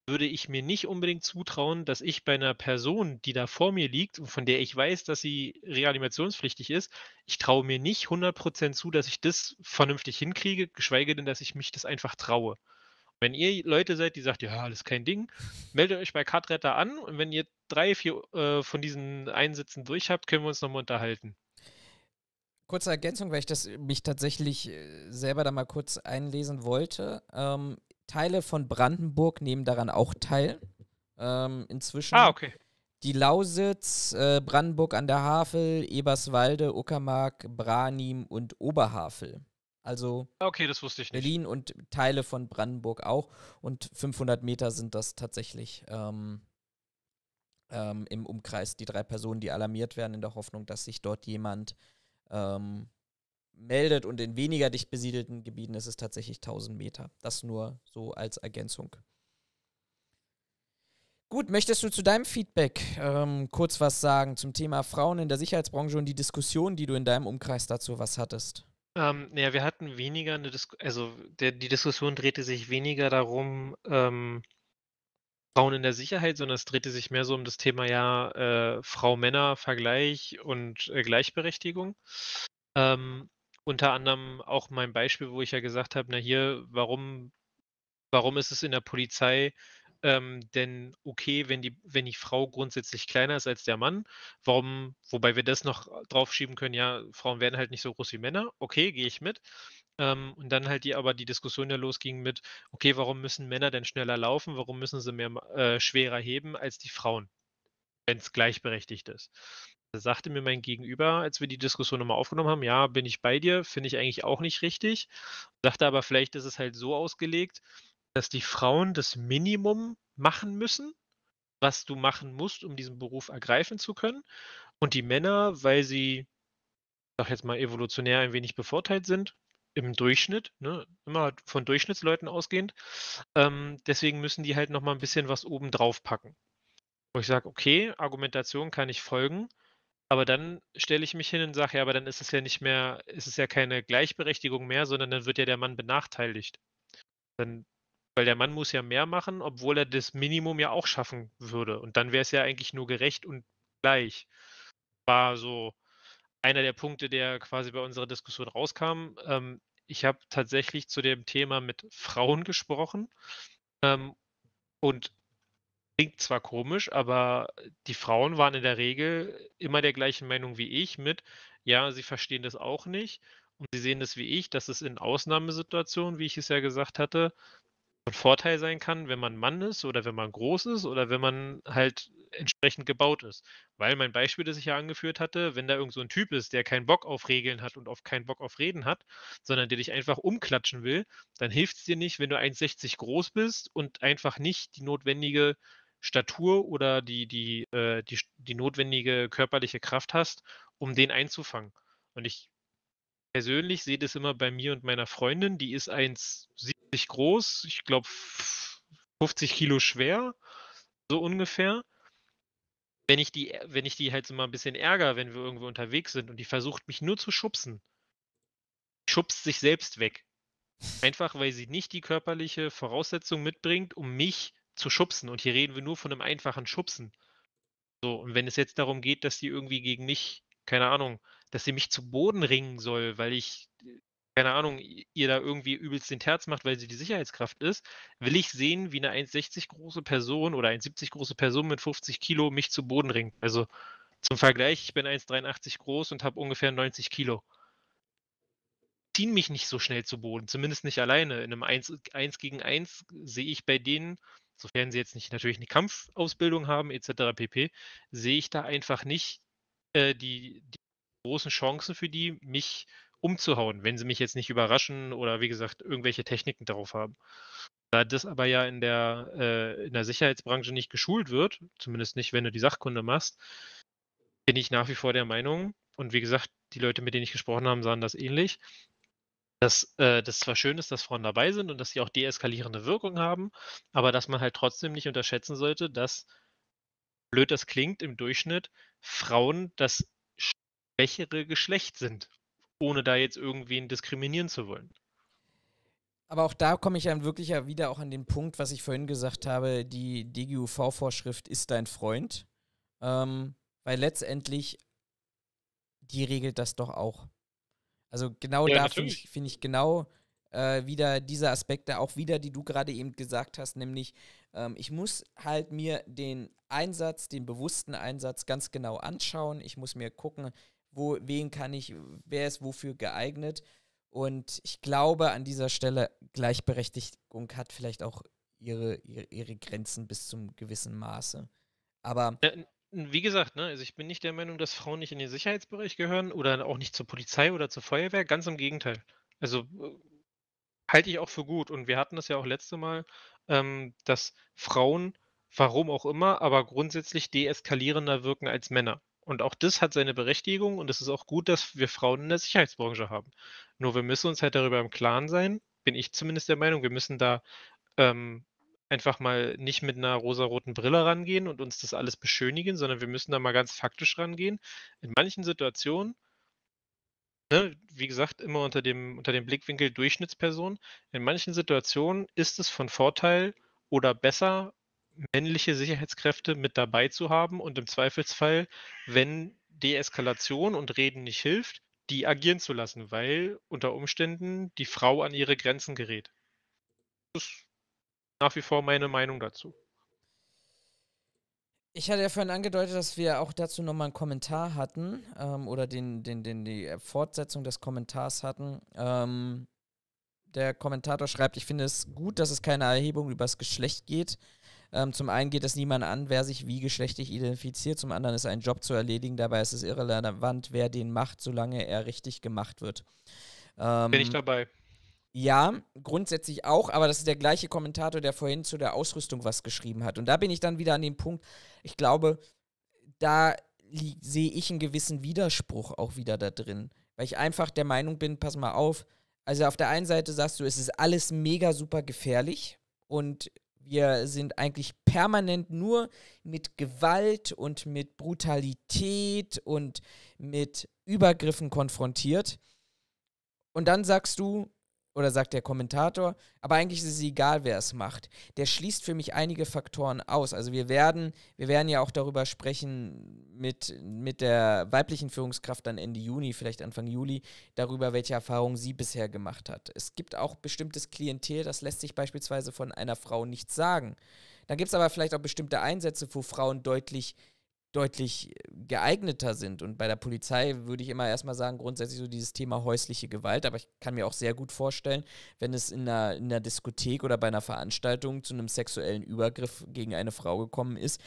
würde ich mir nicht unbedingt zutrauen, dass ich bei einer Person, die da vor mir liegt und von der ich weiß, dass sie reanimationspflichtig ist, ich traue mir nicht 100% zu, dass ich das vernünftig hinkriege, geschweige denn, dass ich mich das einfach traue. Wenn ihr Leute seid, die sagt, ja, alles kein Ding, meldet euch bei Cardretter an und wenn ihr drei, vier äh, von diesen Einsätzen durch habt, können wir uns nochmal unterhalten. Kurze Ergänzung, weil ich das äh, mich tatsächlich äh, selber da mal kurz einlesen wollte. Ähm, Teile von Brandenburg nehmen daran auch teil. Ähm, inzwischen. Ah, okay. Die Lausitz, äh, Brandenburg an der Havel, Eberswalde, Uckermark, Branim und Oberhavel. Also ah, okay, das wusste ich nicht. Berlin und Teile von Brandenburg auch. Und 500 Meter sind das tatsächlich ähm, ähm, im Umkreis die drei Personen, die alarmiert werden, in der Hoffnung, dass sich dort jemand ähm, meldet. Und in weniger dicht besiedelten Gebieten ist es tatsächlich 1000 Meter. Das nur so als Ergänzung. Gut, möchtest du zu deinem Feedback ähm, kurz was sagen zum Thema Frauen in der Sicherheitsbranche und die Diskussion, die du in deinem Umkreis dazu was hattest? Ähm, ja, wir hatten weniger eine Diskussion, also der, die Diskussion drehte sich weniger darum, ähm, Frauen in der Sicherheit, sondern es drehte sich mehr so um das Thema ja äh, Frau-Männer-Vergleich und äh, Gleichberechtigung. Ähm, unter anderem auch mein Beispiel, wo ich ja gesagt habe, na hier, warum, warum ist es in der Polizei ähm, denn okay, wenn die, wenn die Frau grundsätzlich kleiner ist als der Mann, warum, wobei wir das noch äh, draufschieben können, ja, Frauen werden halt nicht so groß wie Männer, okay, gehe ich mit. Ähm, und dann halt die aber die Diskussion ja losging mit, okay, warum müssen Männer denn schneller laufen, warum müssen sie mehr äh, schwerer heben als die Frauen, wenn es gleichberechtigt ist. Da sagte mir mein Gegenüber, als wir die Diskussion nochmal aufgenommen haben, ja, bin ich bei dir, finde ich eigentlich auch nicht richtig. Sagte aber, vielleicht ist es halt so ausgelegt, dass die Frauen das Minimum machen müssen, was du machen musst, um diesen Beruf ergreifen zu können. Und die Männer, weil sie, sag jetzt mal, evolutionär ein wenig bevorteilt sind, im Durchschnitt, ne, immer von Durchschnittsleuten ausgehend, ähm, deswegen müssen die halt nochmal ein bisschen was oben drauf packen. Wo ich sage, okay, Argumentation kann ich folgen, aber dann stelle ich mich hin und sage, ja, aber dann ist es ja nicht mehr, ist es ja keine Gleichberechtigung mehr, sondern dann wird ja der Mann benachteiligt. Dann weil der Mann muss ja mehr machen, obwohl er das Minimum ja auch schaffen würde. Und dann wäre es ja eigentlich nur gerecht und gleich. War so einer der Punkte, der quasi bei unserer Diskussion rauskam. Ähm, ich habe tatsächlich zu dem Thema mit Frauen gesprochen. Ähm, und klingt zwar komisch, aber die Frauen waren in der Regel immer der gleichen Meinung wie ich mit, ja, sie verstehen das auch nicht und sie sehen das wie ich, dass es in Ausnahmesituationen, wie ich es ja gesagt hatte, von Vorteil sein kann, wenn man Mann ist oder wenn man groß ist oder wenn man halt entsprechend gebaut ist. Weil mein Beispiel, das ich ja angeführt hatte, wenn da irgend so ein Typ ist, der keinen Bock auf Regeln hat und auf keinen Bock auf Reden hat, sondern der dich einfach umklatschen will, dann hilft es dir nicht, wenn du 1,60 groß bist und einfach nicht die notwendige Statur oder die, die, äh, die, die notwendige körperliche Kraft hast, um den einzufangen. Und ich persönlich sehe das immer bei mir und meiner Freundin. Die ist 1,70 groß, ich glaube 50 Kilo schwer, so ungefähr. Wenn ich die, wenn ich die halt so mal ein bisschen ärgere, wenn wir irgendwo unterwegs sind und die versucht mich nur zu schubsen, schubst sich selbst weg. Einfach weil sie nicht die körperliche Voraussetzung mitbringt, um mich zu schubsen. Und hier reden wir nur von einem einfachen Schubsen. So, und wenn es jetzt darum geht, dass die irgendwie gegen mich keine Ahnung, dass sie mich zu Boden ringen soll, weil ich, äh, keine Ahnung, ihr da irgendwie übelst den Terz macht, weil sie die Sicherheitskraft ist, will ich sehen, wie eine 1,60 große Person oder 1,70 große Person mit 50 Kilo mich zu Boden ringt. Also zum Vergleich, ich bin 1,83 groß und habe ungefähr 90 Kilo. Ziehen mich nicht so schnell zu Boden, zumindest nicht alleine. In einem 1, 1 gegen 1 sehe ich bei denen, sofern sie jetzt nicht natürlich eine Kampfausbildung haben, etc. pp., sehe ich da einfach nicht äh, die, die großen Chancen für die, mich umzuhauen, wenn sie mich jetzt nicht überraschen oder wie gesagt irgendwelche Techniken darauf haben. Da das aber ja in der, äh, in der Sicherheitsbranche nicht geschult wird, zumindest nicht, wenn du die Sachkunde machst, bin ich nach wie vor der Meinung, und wie gesagt, die Leute, mit denen ich gesprochen habe, sahen das ähnlich, dass äh, das zwar schön ist, dass Frauen dabei sind und dass sie auch deeskalierende Wirkung haben, aber dass man halt trotzdem nicht unterschätzen sollte, dass, blöd das klingt, im Durchschnitt Frauen das schwächere Geschlecht sind, ohne da jetzt irgendwen diskriminieren zu wollen. Aber auch da komme ich dann wirklich wieder auch an den Punkt, was ich vorhin gesagt habe, die DGUV-Vorschrift ist dein Freund, ähm, weil letztendlich die regelt das doch auch. Also genau ja, da finde ich, find ich genau äh, wieder diese Aspekte, auch wieder, die du gerade eben gesagt hast, nämlich ähm, ich muss halt mir den Einsatz, den bewussten Einsatz ganz genau anschauen. Ich muss mir gucken, wo, wen kann ich, wer ist wofür geeignet. Und ich glaube, an dieser Stelle Gleichberechtigung hat vielleicht auch ihre, ihre, ihre Grenzen bis zum gewissen Maße. Aber. Äh, wie gesagt, ne, also ich bin nicht der Meinung, dass Frauen nicht in den Sicherheitsbereich gehören oder auch nicht zur Polizei oder zur Feuerwehr. Ganz im Gegenteil. Also äh, halte ich auch für gut. Und wir hatten das ja auch letzte Mal ähm, dass Frauen, warum auch immer, aber grundsätzlich deeskalierender wirken als Männer. Und auch das hat seine Berechtigung und es ist auch gut, dass wir Frauen in der Sicherheitsbranche haben. Nur wir müssen uns halt darüber im Klaren sein, bin ich zumindest der Meinung, wir müssen da ähm, einfach mal nicht mit einer rosaroten Brille rangehen und uns das alles beschönigen, sondern wir müssen da mal ganz faktisch rangehen. In manchen Situationen ne, wie gesagt, immer unter dem, unter dem Blickwinkel Durchschnittsperson. In manchen Situationen ist es von Vorteil oder besser, männliche Sicherheitskräfte mit dabei zu haben und im Zweifelsfall, wenn Deeskalation und Reden nicht hilft, die agieren zu lassen, weil unter Umständen die Frau an ihre Grenzen gerät. Das ist nach wie vor meine Meinung dazu. Ich hatte ja vorhin angedeutet, dass wir auch dazu nochmal einen Kommentar hatten ähm, oder den, den, den, die Fortsetzung des Kommentars hatten. Ähm, der Kommentator schreibt, ich finde es gut, dass es keine Erhebung übers Geschlecht geht. Ähm, zum einen geht es niemand an, wer sich wie geschlechtlich identifiziert, zum anderen ist ein Job zu erledigen, dabei ist es irrelevant, wer den macht, solange er richtig gemacht wird. Bin ich ähm, dabei. Ja, grundsätzlich auch, aber das ist der gleiche Kommentator, der vorhin zu der Ausrüstung was geschrieben hat. Und da bin ich dann wieder an dem Punkt, ich glaube, da sehe ich einen gewissen Widerspruch auch wieder da drin. Weil ich einfach der Meinung bin, pass mal auf, also auf der einen Seite sagst du, es ist alles mega super gefährlich und wir sind eigentlich permanent nur mit Gewalt und mit Brutalität und mit Übergriffen konfrontiert. Und dann sagst du, oder sagt der Kommentator, aber eigentlich ist es egal, wer es macht. Der schließt für mich einige Faktoren aus. Also wir werden, wir werden ja auch darüber sprechen mit, mit der weiblichen Führungskraft dann Ende Juni, vielleicht Anfang Juli, darüber, welche Erfahrungen sie bisher gemacht hat. Es gibt auch bestimmtes Klientel, das lässt sich beispielsweise von einer Frau nicht sagen. Dann gibt es aber vielleicht auch bestimmte Einsätze, wo Frauen deutlich deutlich geeigneter sind. Und bei der Polizei würde ich immer erstmal sagen, grundsätzlich so dieses Thema häusliche Gewalt. Aber ich kann mir auch sehr gut vorstellen, wenn es in einer, in einer Diskothek oder bei einer Veranstaltung zu einem sexuellen Übergriff gegen eine Frau gekommen ist,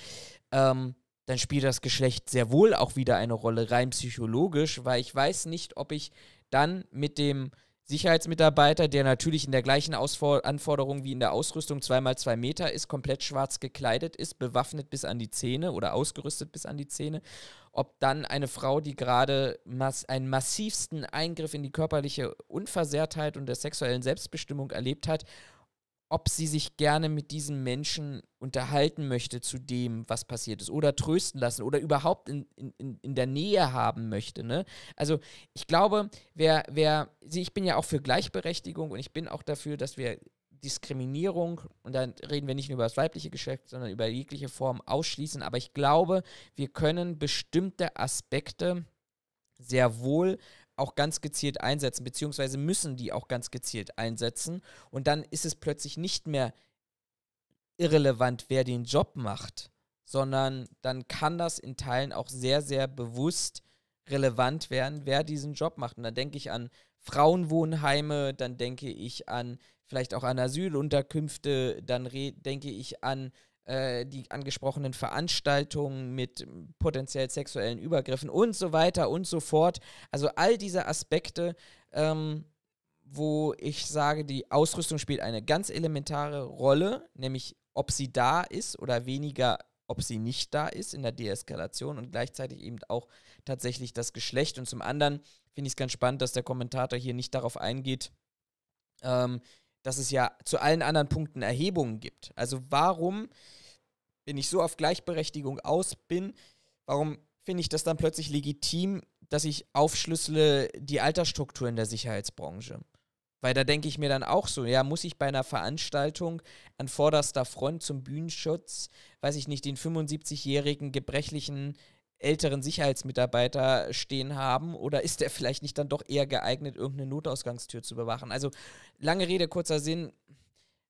ähm, dann spielt das Geschlecht sehr wohl auch wieder eine Rolle, rein psychologisch, weil ich weiß nicht, ob ich dann mit dem Sicherheitsmitarbeiter, der natürlich in der gleichen Ausfor Anforderung wie in der Ausrüstung 2x2 Meter ist, komplett schwarz gekleidet ist, bewaffnet bis an die Zähne oder ausgerüstet bis an die Zähne. Ob dann eine Frau, die gerade mass einen massivsten Eingriff in die körperliche Unversehrtheit und der sexuellen Selbstbestimmung erlebt hat, ob sie sich gerne mit diesem Menschen unterhalten möchte zu dem, was passiert ist, oder trösten lassen oder überhaupt in, in, in der Nähe haben möchte. Ne? Also ich glaube, wer, wer, ich bin ja auch für Gleichberechtigung und ich bin auch dafür, dass wir Diskriminierung, und dann reden wir nicht nur über das weibliche Geschlecht, sondern über jegliche Form ausschließen, aber ich glaube, wir können bestimmte Aspekte sehr wohl auch ganz gezielt einsetzen, beziehungsweise müssen die auch ganz gezielt einsetzen. Und dann ist es plötzlich nicht mehr irrelevant, wer den Job macht, sondern dann kann das in Teilen auch sehr, sehr bewusst relevant werden, wer diesen Job macht. Und da denke ich an Frauenwohnheime, dann denke ich an vielleicht auch an Asylunterkünfte, dann denke ich an äh, die angesprochenen Veranstaltungen mit potenziell sexuellen Übergriffen und so weiter und so fort. Also all diese Aspekte, ähm, wo ich sage, die Ausrüstung spielt eine ganz elementare Rolle, nämlich ob sie da ist oder weniger ob sie nicht da ist in der Deeskalation und gleichzeitig eben auch tatsächlich das Geschlecht. Und zum anderen finde ich es ganz spannend, dass der Kommentator hier nicht darauf eingeht, ähm, dass es ja zu allen anderen Punkten Erhebungen gibt. Also warum, wenn ich so auf Gleichberechtigung aus bin, warum finde ich das dann plötzlich legitim, dass ich aufschlüssele die Altersstruktur in der Sicherheitsbranche? Weil da denke ich mir dann auch so, ja, muss ich bei einer Veranstaltung an vorderster Front zum Bühnenschutz, weiß ich nicht, den 75-jährigen gebrechlichen älteren Sicherheitsmitarbeiter stehen haben oder ist der vielleicht nicht dann doch eher geeignet, irgendeine Notausgangstür zu bewachen? Also lange Rede, kurzer Sinn.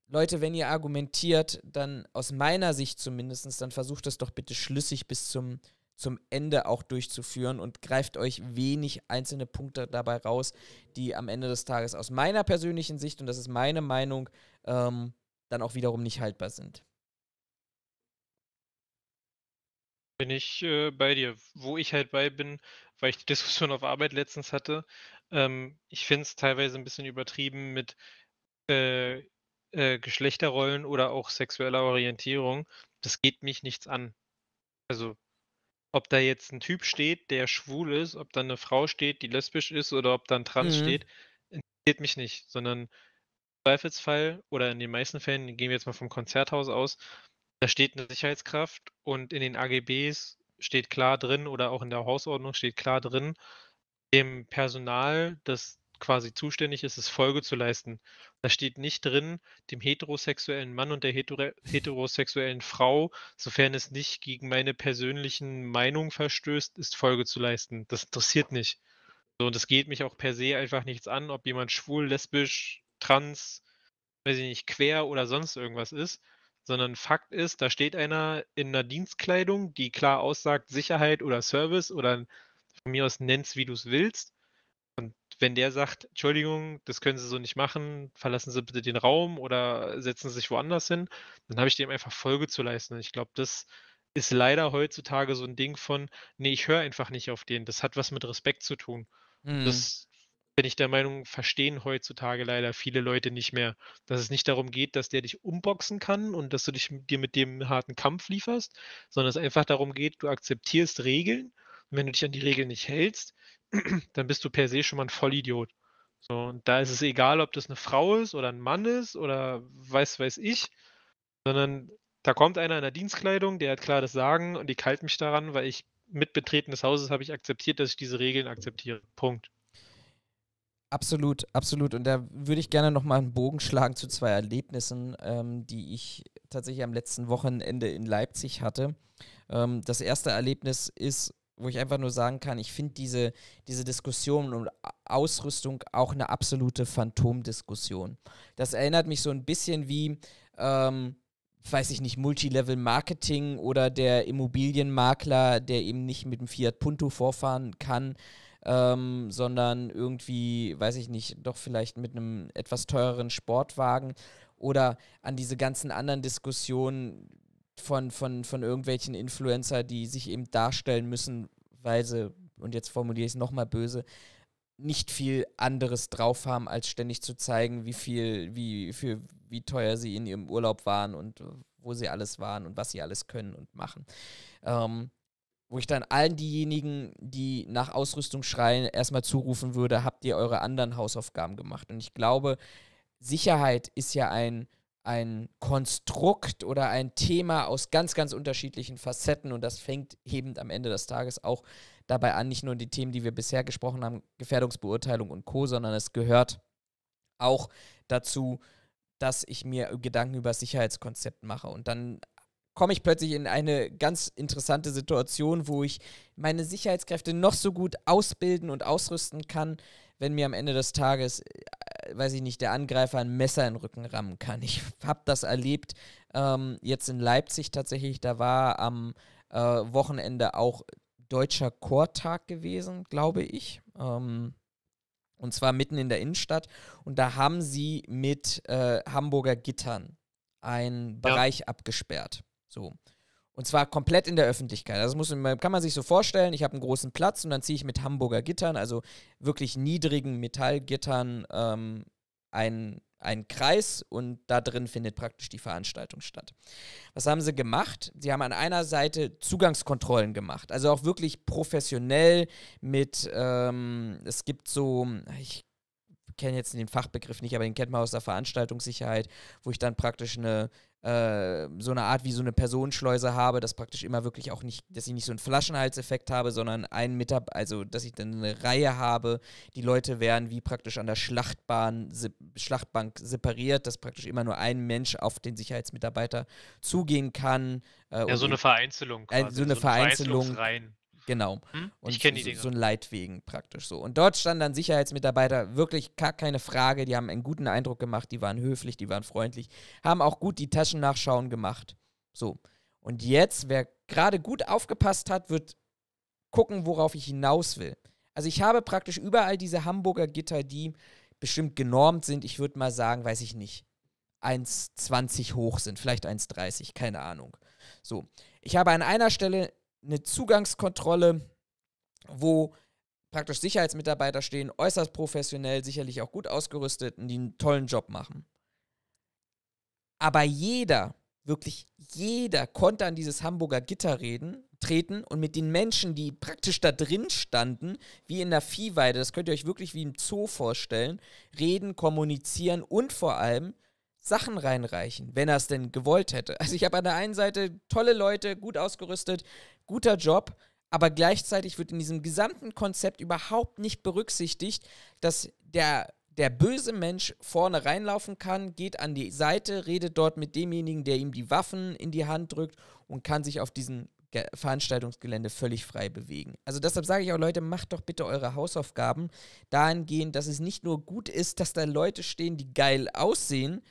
Leute, wenn ihr argumentiert, dann aus meiner Sicht zumindest, dann versucht das doch bitte schlüssig bis zum, zum Ende auch durchzuführen und greift euch wenig einzelne Punkte dabei raus, die am Ende des Tages aus meiner persönlichen Sicht, und das ist meine Meinung, ähm, dann auch wiederum nicht haltbar sind. Bin ich äh, bei dir. Wo ich halt bei bin, weil ich die Diskussion auf Arbeit letztens hatte, ähm, ich finde es teilweise ein bisschen übertrieben mit äh, äh, Geschlechterrollen oder auch sexueller Orientierung. Das geht mich nichts an. Also, ob da jetzt ein Typ steht, der schwul ist, ob da eine Frau steht, die lesbisch ist oder ob da ein Trans mhm. steht, interessiert mich nicht, sondern im Zweifelsfall oder in den meisten Fällen, gehen wir jetzt mal vom Konzerthaus aus, da steht eine Sicherheitskraft und in den AGBs steht klar drin oder auch in der Hausordnung steht klar drin, dem Personal, das quasi zuständig ist, es Folge zu leisten. Da steht nicht drin, dem heterosexuellen Mann und der heterosexuellen Frau, sofern es nicht gegen meine persönlichen Meinungen verstößt, ist Folge zu leisten. Das interessiert nicht. So, und das geht mich auch per se einfach nichts an, ob jemand schwul, lesbisch, trans, weiß ich nicht, quer oder sonst irgendwas ist sondern Fakt ist, da steht einer in einer Dienstkleidung, die klar aussagt Sicherheit oder Service oder von mir aus nenn's, wie du es willst. Und wenn der sagt, Entschuldigung, das können Sie so nicht machen, verlassen Sie bitte den Raum oder setzen Sie sich woanders hin, dann habe ich dem einfach Folge zu leisten. Und ich glaube, das ist leider heutzutage so ein Ding von, nee, ich höre einfach nicht auf den. Das hat was mit Respekt zu tun. Mhm. Das bin ich der Meinung, verstehen heutzutage leider viele Leute nicht mehr, dass es nicht darum geht, dass der dich umboxen kann und dass du dich dir mit dem harten Kampf lieferst, sondern es einfach darum geht, du akzeptierst Regeln und wenn du dich an die Regeln nicht hältst, dann bist du per se schon mal ein Vollidiot. So, und da ist es egal, ob das eine Frau ist oder ein Mann ist oder weiß, weiß ich, sondern da kommt einer in der Dienstkleidung, der hat klar das Sagen und ich halte mich daran, weil ich mit Betreten des Hauses habe ich akzeptiert, dass ich diese Regeln akzeptiere. Punkt. Absolut, absolut. Und da würde ich gerne nochmal einen Bogen schlagen zu zwei Erlebnissen, ähm, die ich tatsächlich am letzten Wochenende in Leipzig hatte. Ähm, das erste Erlebnis ist, wo ich einfach nur sagen kann, ich finde diese, diese Diskussion um Ausrüstung auch eine absolute Phantomdiskussion. Das erinnert mich so ein bisschen wie, ähm, weiß ich nicht, Multilevel Marketing oder der Immobilienmakler, der eben nicht mit dem Fiat Punto vorfahren kann ähm, sondern irgendwie, weiß ich nicht, doch vielleicht mit einem etwas teureren Sportwagen oder an diese ganzen anderen Diskussionen von, von, von irgendwelchen Influencer, die sich eben darstellen müssen, weil sie, und jetzt formuliere ich es nochmal böse, nicht viel anderes drauf haben, als ständig zu zeigen, wie viel, wie, für, wie teuer sie in ihrem Urlaub waren und wo sie alles waren und was sie alles können und machen. Ähm, wo ich dann allen diejenigen, die nach Ausrüstung schreien, erstmal zurufen würde, habt ihr eure anderen Hausaufgaben gemacht? Und ich glaube, Sicherheit ist ja ein, ein Konstrukt oder ein Thema aus ganz, ganz unterschiedlichen Facetten und das fängt eben am Ende des Tages auch dabei an, nicht nur die Themen, die wir bisher gesprochen haben, Gefährdungsbeurteilung und Co, sondern es gehört auch dazu, dass ich mir Gedanken über das Sicherheitskonzept mache und dann komme ich plötzlich in eine ganz interessante Situation, wo ich meine Sicherheitskräfte noch so gut ausbilden und ausrüsten kann, wenn mir am Ende des Tages, äh, weiß ich nicht, der Angreifer ein Messer in den Rücken rammen kann. Ich habe das erlebt ähm, jetzt in Leipzig tatsächlich. Da war am äh, Wochenende auch deutscher Chortag gewesen, glaube ich. Ähm, und zwar mitten in der Innenstadt. Und da haben sie mit äh, Hamburger Gittern einen ja. Bereich abgesperrt. So. Und zwar komplett in der Öffentlichkeit. Das also muss, kann man sich so vorstellen, ich habe einen großen Platz und dann ziehe ich mit Hamburger Gittern, also wirklich niedrigen Metallgittern, ähm, einen, einen Kreis und da drin findet praktisch die Veranstaltung statt. Was haben sie gemacht? Sie haben an einer Seite Zugangskontrollen gemacht, also auch wirklich professionell mit, ähm, es gibt so, ich kenne jetzt den Fachbegriff nicht, aber den kennt man aus der Veranstaltungssicherheit, wo ich dann praktisch eine äh, so eine Art wie so eine Personenschleuse habe, dass praktisch immer wirklich auch nicht, dass ich nicht so einen Flaschenhalseffekt habe, sondern einen Mitarbeiter, also dass ich dann eine Reihe habe, die Leute werden wie praktisch an der Schlachtbahn, se Schlachtbank separiert, dass praktisch immer nur ein Mensch auf den Sicherheitsmitarbeiter zugehen kann. Äh, ja, so eine Vereinzelung. Quasi. so eine so Vereinzelung. Genau. Hm? Und ich kenne die Dinger. So ein Leitwegen praktisch so. Und dort standen dann Sicherheitsmitarbeiter, wirklich gar keine Frage, die haben einen guten Eindruck gemacht, die waren höflich, die waren freundlich, haben auch gut die Taschen nachschauen gemacht. So. Und jetzt, wer gerade gut aufgepasst hat, wird gucken, worauf ich hinaus will. Also ich habe praktisch überall diese Hamburger Gitter, die bestimmt genormt sind. Ich würde mal sagen, weiß ich nicht, 1,20 hoch sind, vielleicht 1,30, keine Ahnung. So, ich habe an einer Stelle eine Zugangskontrolle, wo praktisch Sicherheitsmitarbeiter stehen, äußerst professionell, sicherlich auch gut ausgerüstet und die einen tollen Job machen. Aber jeder, wirklich jeder, konnte an dieses Hamburger Gitter reden, treten und mit den Menschen, die praktisch da drin standen, wie in der Viehweide, das könnt ihr euch wirklich wie im Zoo vorstellen, reden, kommunizieren und vor allem Sachen reinreichen, wenn er es denn gewollt hätte. Also ich habe an der einen Seite tolle Leute, gut ausgerüstet, guter Job, aber gleichzeitig wird in diesem gesamten Konzept überhaupt nicht berücksichtigt, dass der der böse Mensch vorne reinlaufen kann, geht an die Seite, redet dort mit demjenigen, der ihm die Waffen in die Hand drückt und kann sich auf diesem Veranstaltungsgelände völlig frei bewegen. Also deshalb sage ich auch, Leute, macht doch bitte eure Hausaufgaben dahingehend, dass es nicht nur gut ist, dass da Leute stehen, die geil aussehen,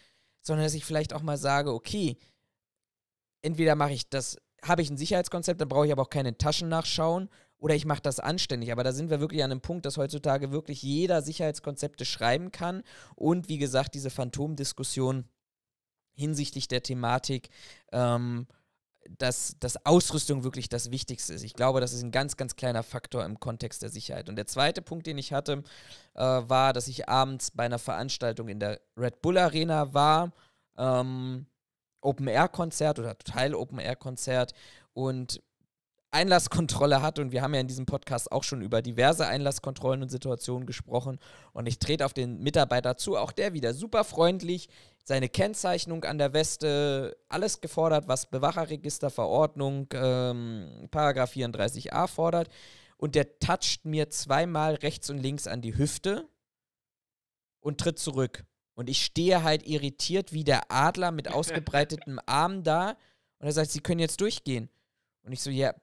sondern dass ich vielleicht auch mal sage, okay, entweder mache ich das, habe ich ein Sicherheitskonzept, dann brauche ich aber auch keine Taschen nachschauen oder ich mache das anständig. Aber da sind wir wirklich an einem Punkt, dass heutzutage wirklich jeder Sicherheitskonzepte schreiben kann und wie gesagt, diese Phantomdiskussion hinsichtlich der Thematik ähm, dass, dass Ausrüstung wirklich das Wichtigste ist. Ich glaube, das ist ein ganz, ganz kleiner Faktor im Kontext der Sicherheit. Und der zweite Punkt, den ich hatte, äh, war, dass ich abends bei einer Veranstaltung in der Red Bull Arena war. Ähm, Open-Air-Konzert oder Teil-Open-Air-Konzert und Einlasskontrolle hat. Und wir haben ja in diesem Podcast auch schon über diverse Einlasskontrollen und Situationen gesprochen. Und ich trete auf den Mitarbeiter zu. Auch der wieder super freundlich. Seine Kennzeichnung an der Weste, alles gefordert, was Bewacherregisterverordnung, ähm, Paragraph 34a fordert. Und der toucht mir zweimal rechts und links an die Hüfte und tritt zurück. Und ich stehe halt irritiert wie der Adler mit ausgebreitetem Arm da. Und er sagt, Sie können jetzt durchgehen. Und ich so, ja,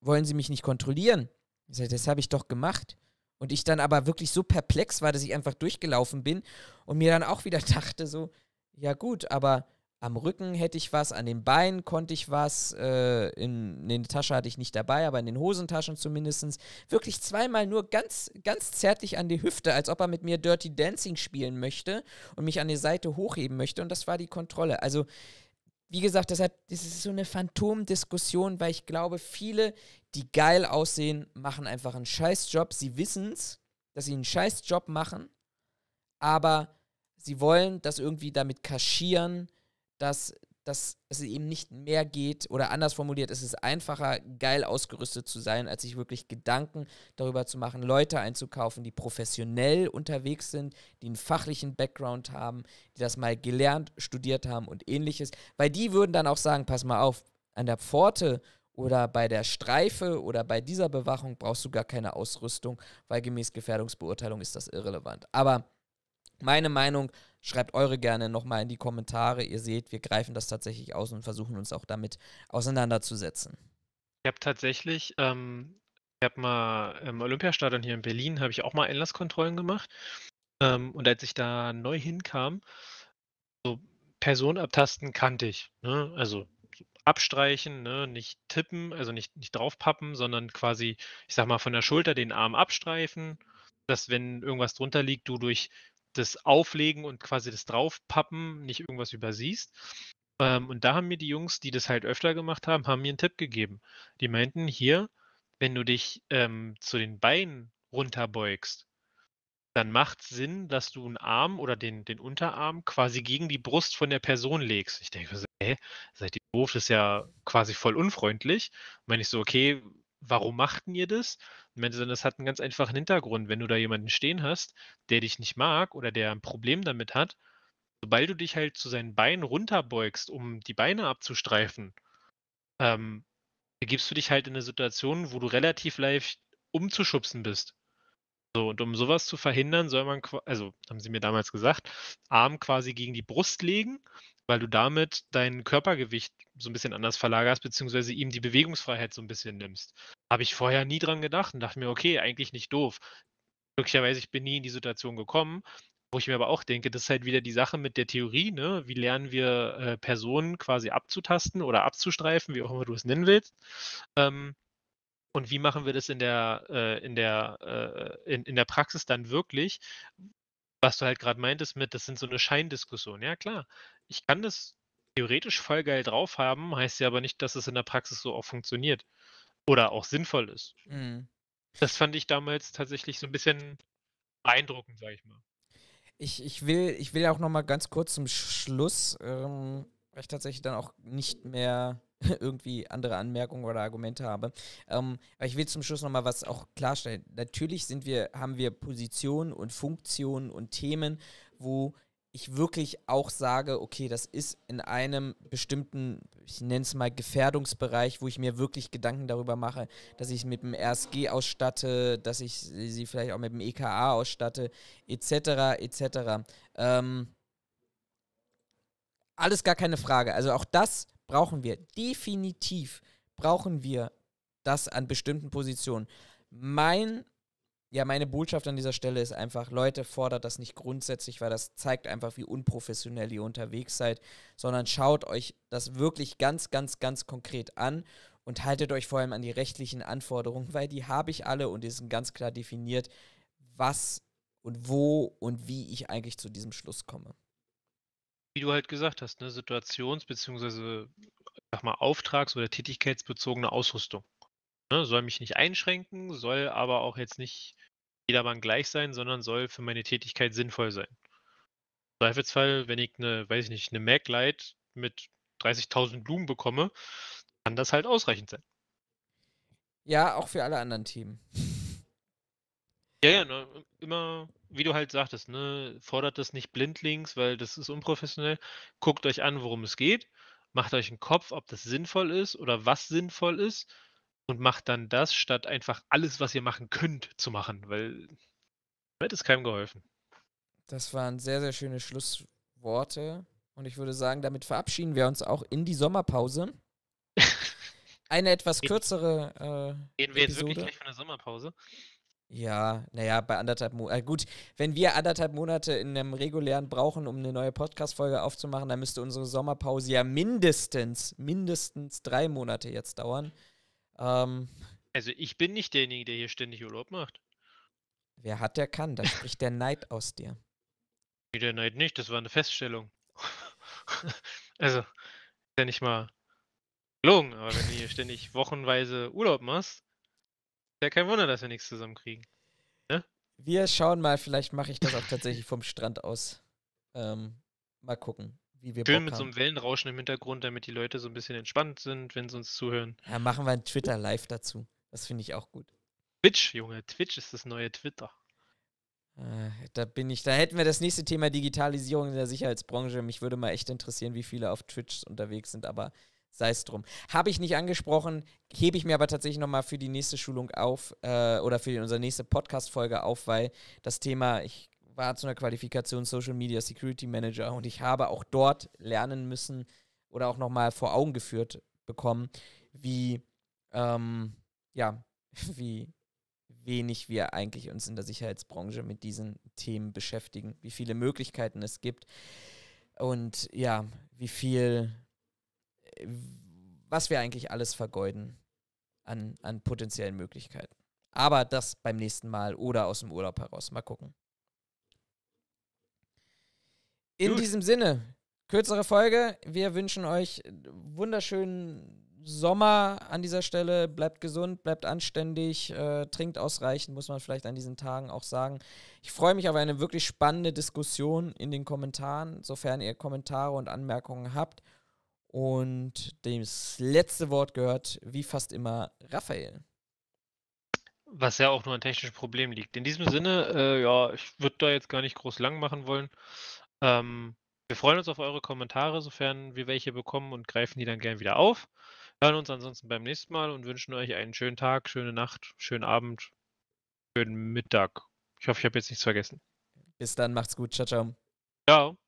wollen Sie mich nicht kontrollieren? Ich sage, das habe ich doch gemacht. Und ich dann aber wirklich so perplex war, dass ich einfach durchgelaufen bin und mir dann auch wieder dachte, so, ja gut, aber am Rücken hätte ich was, an den Beinen konnte ich was, äh, in, in den Tasche hatte ich nicht dabei, aber in den Hosentaschen zumindest. Wirklich zweimal nur ganz, ganz zärtlich an die Hüfte, als ob er mit mir Dirty Dancing spielen möchte und mich an die Seite hochheben möchte. Und das war die Kontrolle. Also wie gesagt, das, hat, das ist so eine Phantomdiskussion, weil ich glaube, viele, die geil aussehen, machen einfach einen Scheißjob. Sie wissen es, dass sie einen Scheißjob machen, aber sie wollen das irgendwie damit kaschieren, dass dass es eben nicht mehr geht oder anders formuliert, es ist einfacher, geil ausgerüstet zu sein, als sich wirklich Gedanken darüber zu machen, Leute einzukaufen, die professionell unterwegs sind, die einen fachlichen Background haben, die das mal gelernt, studiert haben und ähnliches, weil die würden dann auch sagen, pass mal auf, an der Pforte oder bei der Streife oder bei dieser Bewachung brauchst du gar keine Ausrüstung, weil gemäß Gefährdungsbeurteilung ist das irrelevant. Aber meine Meinung, Schreibt eure gerne nochmal in die Kommentare. Ihr seht, wir greifen das tatsächlich aus und versuchen uns auch damit auseinanderzusetzen. Ich habe tatsächlich, ähm, ich habe mal im Olympiastadion hier in Berlin, habe ich auch mal Einlasskontrollen gemacht. Ähm, und als ich da neu hinkam, so Person abtasten kannte ich. Ne? Also abstreichen, ne? nicht tippen, also nicht, nicht draufpappen, sondern quasi, ich sag mal, von der Schulter den Arm abstreifen, dass wenn irgendwas drunter liegt, du durch das Auflegen und quasi das Draufpappen nicht irgendwas übersiehst. Ähm, und da haben mir die Jungs, die das halt öfter gemacht haben, haben mir einen Tipp gegeben. Die meinten, hier, wenn du dich ähm, zu den Beinen runterbeugst, dann macht es Sinn, dass du einen Arm oder den, den Unterarm quasi gegen die Brust von der Person legst. Ich denke so, hä, seid ihr doof, das ist ja quasi voll unfreundlich. Und wenn ich so, okay, warum machten ihr das? Ich sondern das hat einen ganz einfachen Hintergrund. Wenn du da jemanden stehen hast, der dich nicht mag oder der ein Problem damit hat, sobald du dich halt zu seinen Beinen runterbeugst, um die Beine abzustreifen, ähm, begibst du dich halt in eine Situation, wo du relativ leicht umzuschubsen bist. So, und um sowas zu verhindern, soll man, also haben sie mir damals gesagt, Arm quasi gegen die Brust legen weil du damit dein Körpergewicht so ein bisschen anders verlagerst, beziehungsweise ihm die Bewegungsfreiheit so ein bisschen nimmst. Habe ich vorher nie dran gedacht und dachte mir, okay, eigentlich nicht doof. Glücklicherweise, ich bin nie in die Situation gekommen, wo ich mir aber auch denke, das ist halt wieder die Sache mit der Theorie, ne? Wie lernen wir äh, Personen quasi abzutasten oder abzustreifen, wie auch immer du es nennen willst. Ähm, und wie machen wir das in der, äh, in, der, äh, in, in der Praxis dann wirklich, was du halt gerade meintest mit, das sind so eine Scheindiskussion. Ja, klar. Ich kann das theoretisch voll geil drauf haben, heißt ja aber nicht, dass es in der Praxis so auch funktioniert oder auch sinnvoll ist. Mhm. Das fand ich damals tatsächlich so ein bisschen beeindruckend, sag ich mal. Ich, ich will, ich will auch noch mal ganz kurz zum Schluss ähm, weil ich tatsächlich dann auch nicht mehr irgendwie andere Anmerkungen oder Argumente habe. Ähm, aber ich will zum Schluss nochmal was auch klarstellen. Natürlich sind wir, haben wir Positionen und Funktionen und Themen, wo ich wirklich auch sage, okay, das ist in einem bestimmten, ich nenne es mal Gefährdungsbereich, wo ich mir wirklich Gedanken darüber mache, dass ich mit dem RSG ausstatte, dass ich sie vielleicht auch mit dem EKA ausstatte, etc., etc. Ähm, alles gar keine Frage. Also auch das brauchen wir. Definitiv brauchen wir das an bestimmten Positionen. Mein, ja, meine Botschaft an dieser Stelle ist einfach, Leute, fordert das nicht grundsätzlich, weil das zeigt einfach, wie unprofessionell ihr unterwegs seid, sondern schaut euch das wirklich ganz, ganz, ganz konkret an und haltet euch vor allem an die rechtlichen Anforderungen, weil die habe ich alle und die sind ganz klar definiert, was und wo und wie ich eigentlich zu diesem Schluss komme wie du halt gesagt hast, eine situations- bzw. sag mal auftrags- oder tätigkeitsbezogene Ausrüstung. Ne, soll mich nicht einschränken, soll aber auch jetzt nicht jedermann gleich sein, sondern soll für meine Tätigkeit sinnvoll sein. Im Zweifelsfall, wenn ich eine, weiß ich nicht, eine Mac Light mit 30.000 Blumen bekomme, kann das halt ausreichend sein. Ja, auch für alle anderen Themen. Ja, ja, ne, immer, wie du halt sagtest, ne, fordert das nicht blindlings, weil das ist unprofessionell. Guckt euch an, worum es geht, macht euch einen Kopf, ob das sinnvoll ist oder was sinnvoll ist und macht dann das, statt einfach alles, was ihr machen könnt, zu machen, weil damit ist keinem geholfen. Das waren sehr, sehr schöne Schlussworte und ich würde sagen, damit verabschieden wir uns auch in die Sommerpause. Eine etwas kürzere. Äh, Gehen wir jetzt wirklich gleich von der Sommerpause? Ja, naja, bei anderthalb Monaten. Äh, gut, wenn wir anderthalb Monate in einem regulären brauchen, um eine neue Podcast-Folge aufzumachen, dann müsste unsere Sommerpause ja mindestens, mindestens drei Monate jetzt dauern. Ähm, also ich bin nicht derjenige, der hier ständig Urlaub macht. Wer hat, der kann. Da spricht der Neid aus dir. Nee, der Neid nicht, das war eine Feststellung. also, ist ja nicht mal gelogen, aber wenn du hier ständig wochenweise Urlaub machst, ja kein Wunder, dass wir nichts zusammenkriegen. Ne? Wir schauen mal, vielleicht mache ich das auch tatsächlich vom Strand aus. Ähm, mal gucken, wie wir. Schön Bock mit haben. so einem Wellenrauschen im Hintergrund, damit die Leute so ein bisschen entspannt sind, wenn sie uns zuhören. Ja, machen wir ein Twitter live dazu. Das finde ich auch gut. Twitch, Junge, Twitch ist das neue Twitter. Äh, da bin ich, da hätten wir das nächste Thema Digitalisierung in der Sicherheitsbranche. Mich würde mal echt interessieren, wie viele auf Twitch unterwegs sind, aber sei es drum. Habe ich nicht angesprochen, hebe ich mir aber tatsächlich nochmal für die nächste Schulung auf äh, oder für unsere nächste Podcast-Folge auf, weil das Thema, ich war zu einer Qualifikation Social Media Security Manager und ich habe auch dort lernen müssen oder auch nochmal vor Augen geführt bekommen, wie, ähm, ja, wie wenig wir eigentlich uns in der Sicherheitsbranche mit diesen Themen beschäftigen, wie viele Möglichkeiten es gibt und ja, wie viel was wir eigentlich alles vergeuden an, an potenziellen Möglichkeiten. Aber das beim nächsten Mal oder aus dem Urlaub heraus. Mal gucken. In Gut. diesem Sinne, kürzere Folge. Wir wünschen euch wunderschönen Sommer an dieser Stelle. Bleibt gesund, bleibt anständig, äh, trinkt ausreichend, muss man vielleicht an diesen Tagen auch sagen. Ich freue mich auf eine wirklich spannende Diskussion in den Kommentaren, sofern ihr Kommentare und Anmerkungen habt. Und das letzte Wort gehört, wie fast immer, Raphael. Was ja auch nur an technischen Problemen liegt. In diesem Sinne, äh, ja, ich würde da jetzt gar nicht groß lang machen wollen. Ähm, wir freuen uns auf eure Kommentare, sofern wir welche bekommen und greifen die dann gern wieder auf. hören uns ansonsten beim nächsten Mal und wünschen euch einen schönen Tag, schöne Nacht, schönen Abend, schönen Mittag. Ich hoffe, ich habe jetzt nichts vergessen. Bis dann, macht's gut. Ciao, ciao. Ciao.